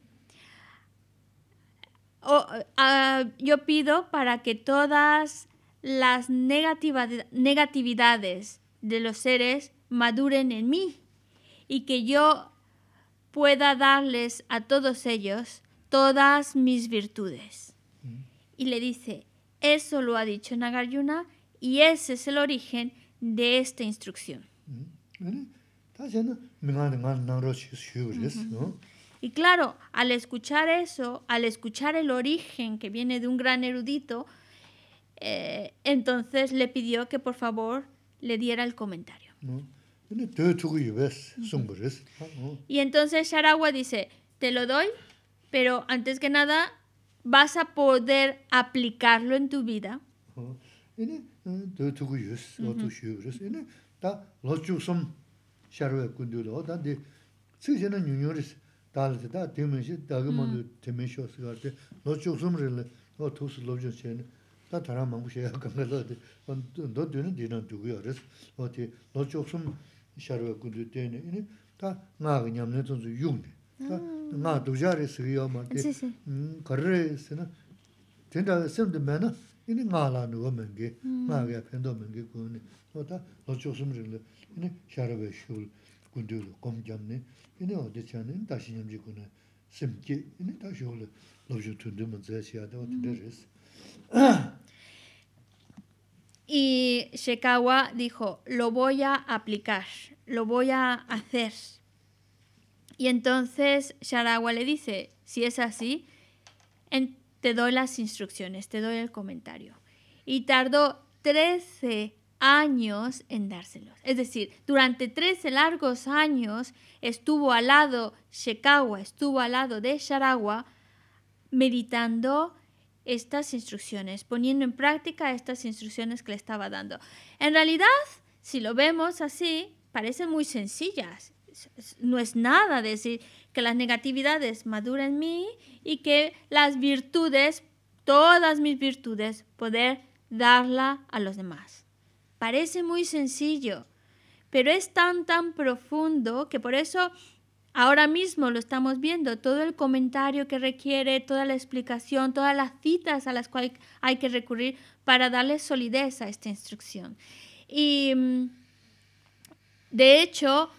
oh, ah, yo pido para que todas las negatividades de los seres maduren en mí y que yo pueda darles a todos ellos todas mis virtudes. Mm. Y le dice, eso lo ha dicho Nagarjuna y ese es el origen de esta instrucción. Mm-hmm. Y claro, al escuchar eso, al escuchar el origen que viene de un gran erudito, eh, entonces le pidió que por favor le diera el comentario. Ah, y entonces Sharawa dice, te lo doy, pero antes que nada vas a poder aplicarlo en tu vida. Uh-huh. dō tūgu yus, o tū shū yus, inā dā lō chūg sōm shārvā kundū lō, dā dī tsīg chēnā nyū nyū rīs dāla dā, dī mē shī, dā gā mā nū tē mē shō sī gār dī, lō chūg o tū sū lō chūg chēnā, o tī lō chūg sōm shārvā Y Shekawa dijo, lo voy a aplicar, lo voy a hacer. Y entonces Sharawa le dice, si es así, entonces, te doy las instrucciones, te doy el comentario. Y tardó 13 años en dárselos. Es decir, durante 13 largos años estuvo al lado Shekawa, estuvo al lado de Sharawa, meditando estas instrucciones, poniendo en práctica estas instrucciones que le estaba dando. En realidad, si lo vemos así, parecen muy sencillas no es nada decir que las negatividades maduran en mí y que las virtudes, todas mis virtudes, poder darla a los demás. Parece muy sencillo, pero es tan, tan profundo que por eso ahora mismo lo estamos viendo, todo el comentario que requiere, toda la explicación, todas las citas a las cuales hay que recurrir para darle solidez a esta instrucción. Y mm, de hecho,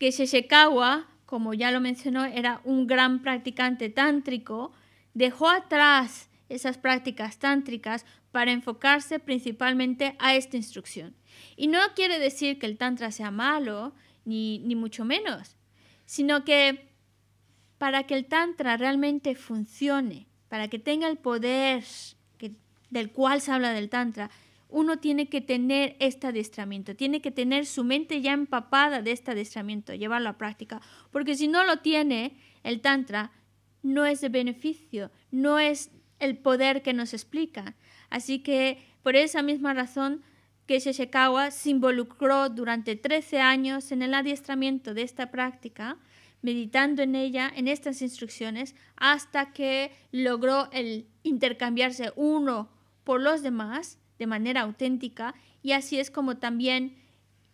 que Shishikawa, como ya lo mencionó, era un gran practicante tántrico, dejó atrás esas prácticas tántricas para enfocarse principalmente a esta instrucción. Y no quiere decir que el tantra sea malo, ni, mucho menos, sino que para que el tantra realmente funcione, para que tenga el poder del cual se habla del tantra, uno tiene que tener este adiestramiento, tiene que tener su mente ya empapada de este adiestramiento, llevarlo a práctica, porque si no lo tiene, el Tantra no es de beneficio, no es el poder que nos explica. Así que por esa misma razón que Sheshekawa se involucró durante 13 años en el adiestramiento de esta práctica, meditando en ella, en estas instrucciones, hasta que logró el intercambiarse uno por los demás de manera auténtica y así es como también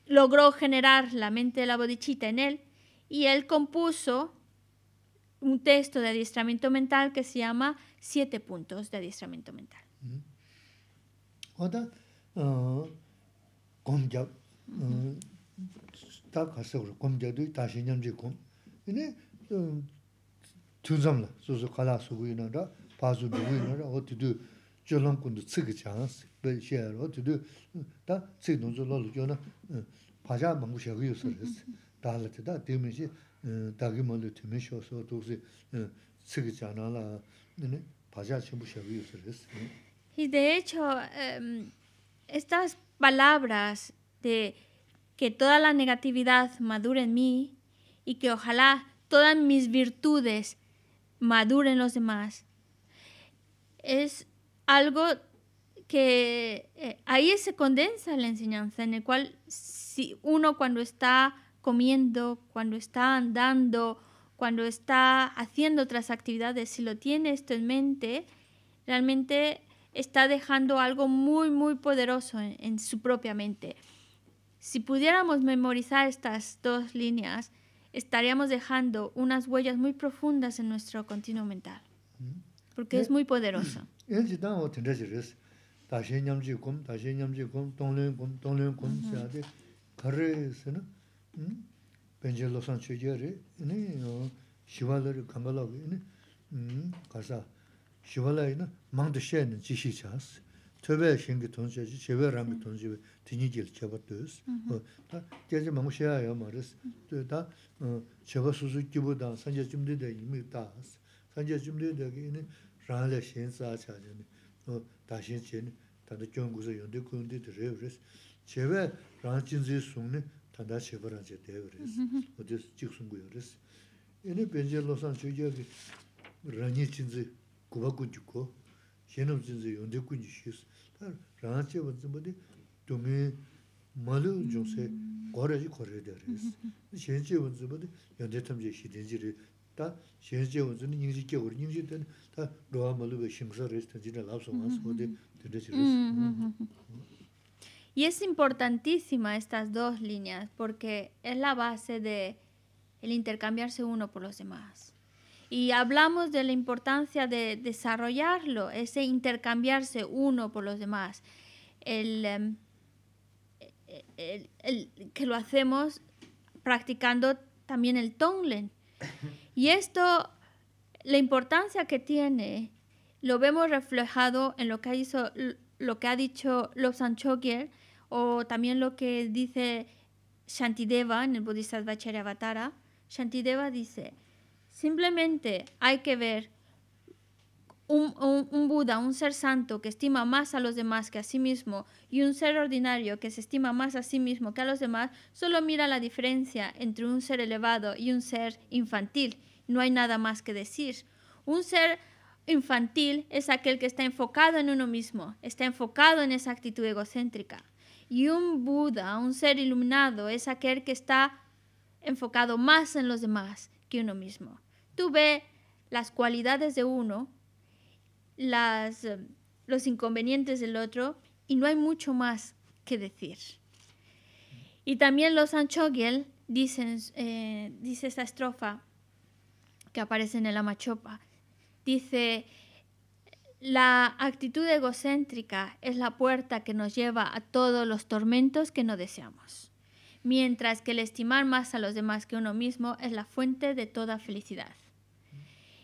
logró generar la mente de la bodichita en él y él compuso un texto de adiestramiento mental que se llama Siete puntos de adiestramiento mental bel shero tidu ta hm, tsik nonzo lolo kyo na hm, paja mangu shego yo soris dala tida timin shi dagi molo timin shio so toksi tsik jana la paja chenpu shego yo soris Y de hecho, em, estas palabras de que toda la negatividad madure en mí y que ojalá todas mis virtudes maduren los demás, es algo que eh, ahí se condensa la enseñanza, en el cual si uno cuando está comiendo, cuando está andando, cuando está haciendo otras actividades, si lo tiene esto en mente, realmente está dejando algo muy, muy poderoso en, su propia mente. Si pudiéramos memorizar estas dos líneas, estaríamos dejando unas huellas muy profundas en nuestro continuo mental, porque es eh, muy poderoso. 다시 냠지 곰 다시 냠지 곰 동령 곰 동령 곰 자데 가르스는 음 벤젤로선 추제리 이니 요 시발르 감발하고 이니 음 가사 시발라이는 망드셰는 지시차스 töbe şimdi tonca ji çevre ram tonca ji tini gel çabatıyoruz. Ta gece mamuşa ya marız. Tö da çaba suzu gibi da sanca dāshīn chēni, tānda kiong guzā yondi kuyondi dhī rē vrēs, chē wē rāng chīnzī sūngni, tānda chē pā rāng chē dē vrēs, o dēs chīk sūng guyō rēs. Yēni bēnzhē lō sāng chō Y es importantísima estas dos líneas porque es la base de el intercambiarse uno por los demás. Y hablamos de la importancia de desarrollarlo, ese intercambiarse uno por los demás. El, em, e, e, el, que lo hacemos practicando también el tonglen, y esto, la importancia que tiene, lo vemos reflejado en lo que, hizo, lo que ha dicho Lobsang Chokier o también lo que dice Shantideva en el Bodhisattva Charyavatara. Shantideva dice, simplemente hay que ver un, Buda, un ser santo que estima más a los demás que a sí mismo y un ser ordinario que se estima más a sí mismo que a los demás, solo mira la diferencia entre un ser elevado y un ser infantil. No hay nada más que decir. Un ser infantil es aquel que está enfocado en uno mismo, está enfocado en esa actitud egocéntrica. Y un Buda, un ser iluminado, es aquel que está enfocado más en los demás que uno mismo. Tú ve las cualidades de uno eh, los inconvenientes del otro y no hay mucho más que decir. Y también los Anchogiel dicen, eh, dice esta estrofa que aparece en el Amachopa. Dice, la actitud egocéntrica es la puerta que nos lleva a todos los tormentos que no deseamos, mientras que el estimar más a los demás que uno mismo es la fuente de toda felicidad.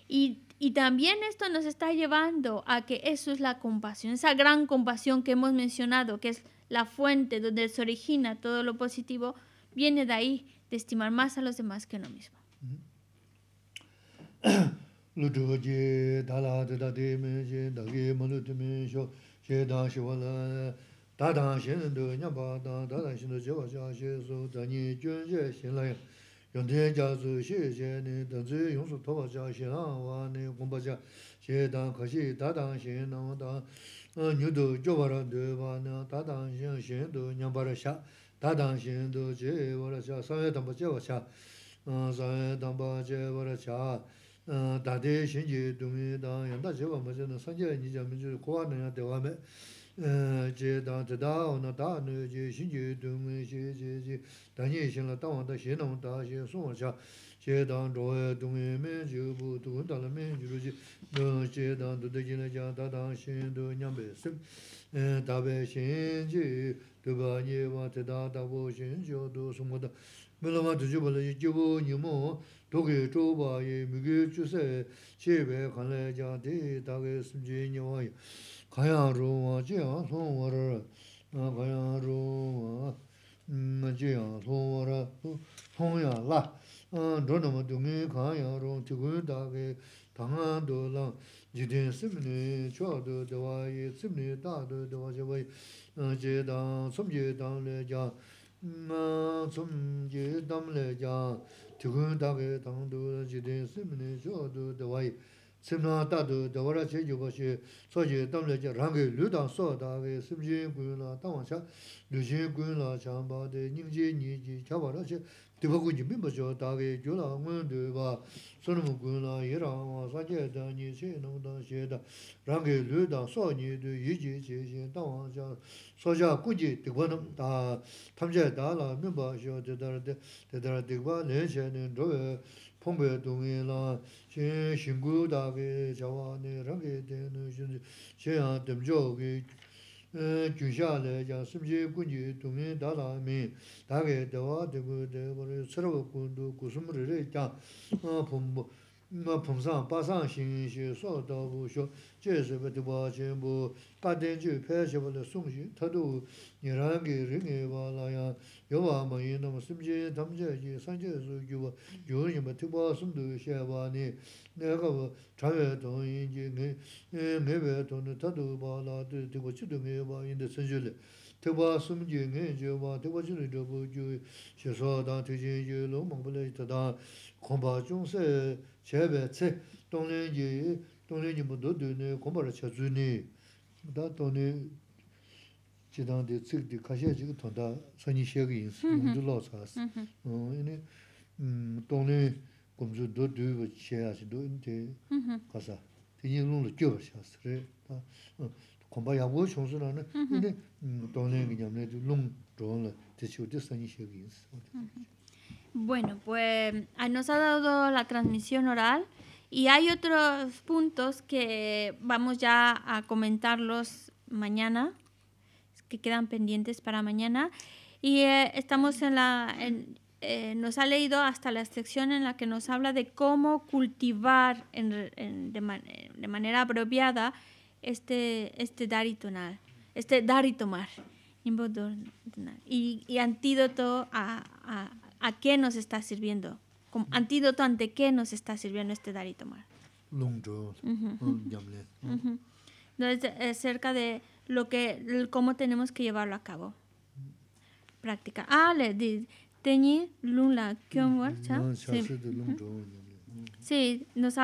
Y y también esto nos está llevando a que eso es la compasión, esa gran compasión que hemos mencionado, que es la fuente donde se origina todo lo positivo, viene de ahí, de estimar más a los demás que a uno mismo. yantian jiazu xie xie ni dan zi yong su toba xia xie hanwa ni gomba xia xie dang kaxi da dang xie nangwa dang nyu du jē dāng tē dāo nā dā nē jē, shīn jē dōng kāyā rūwa jiā sōngwarā rā, kāyā rūwa jiā sōngwarā rā, hōngyā rā, rōnā mā tōngi kāyā rōng, tīkuñi tāke tāngā tō lāng, ji tēng sīpini chō tō te wāi, sīpini tā tō le jā, tsōm ji le jā, tīkuñi tāke tāng tō la, ji tēng sīpini chō sīm nā tā du dāwā rā chē yu bā shē sō chē tam lé chē rāng kē lū tāng sō tā kē sīm jīn kū yu nā tāng wā chā lū jīn kū yu nā chā mbā tē nīng jī nī jī chā bā rā chē dē bā kū jī mī bā Phompae dunghae laa chee shingoo daa kee jaa waa nae raa kee dee nae shee yaa dhamjaa kee kyu shaa nae jaa sumjee kunjee dunghae daa raa mee daa kee daa waaa dee guu dee waa raa chee ma pumsang pasang xing yin xie suo da bu xio jie shi bu di ba jin bu ba den ju pe xie bu de song xin ma kumbha chung se che be tse tong len ji, tong len ji mu do du ni, kumbha ra cha zu ni. Da tong ni chi dang di tsik di kashi mm-hmm. mm-hmm. mm, mm, ya mm-hmm. mm, chi ki tong da san yi she ge ki Bueno, pues ah, nos ha dado la transmisión oral y hay otros puntos que vamos ya a comentarlos mañana, que quedan pendientes para mañana. Y eh, estamos en la... Eh, nos ha leído hasta la sección en la que nos habla de cómo cultivar de, manera apropiada este, este, este, dar y tomar, este dar y tomar, antídoto a ¿A qué nos está sirviendo? Como mm. antídoto ante qué nos está sirviendo este dar y tomar. Mm, cerca Entonces, acerca de lo que, cómo tenemos que llevarlo a cabo. Práctica. Ah, le di. Teñi, lunla, kyongwar, cha. Sí, nos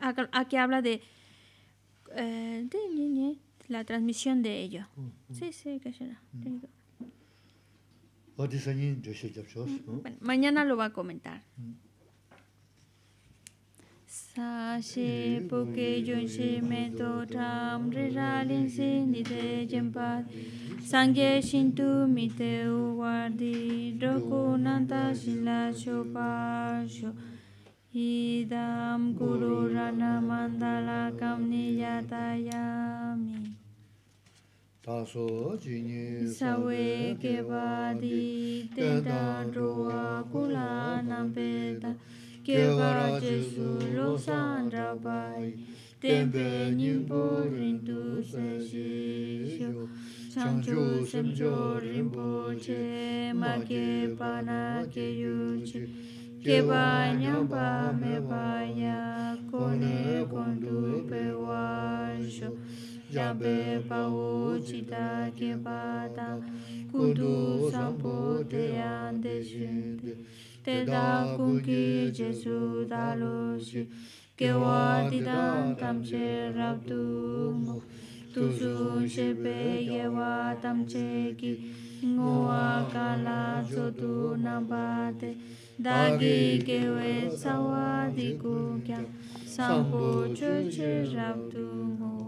aquí habla de, eh, la transmisión de ello. Sí, sí, que será. Mm. Bueno, mañana lo va a comentar. Sashe poke yonshe meto tam sin sini te jempat Sangye shintu mite uwardi roku nanta pa sho Idam guru rana mandala kamni yatayami 다소 지니 사웨 개바디 데다로아 콜라나베다 개바라 예수 로산다바이 덴베니 보린두 세시 창조 심조 림보체 마케 파나케 유치 개바냐 밤에 코네 콘두 베와쇼 jambe pao chita ke pata kudu sampo te ande jente te da kun ki jesu da lo si ke wa ti da tam che rab tu mo tu su che pe ye wa tam che ki ngo a ka kya sampo che che mo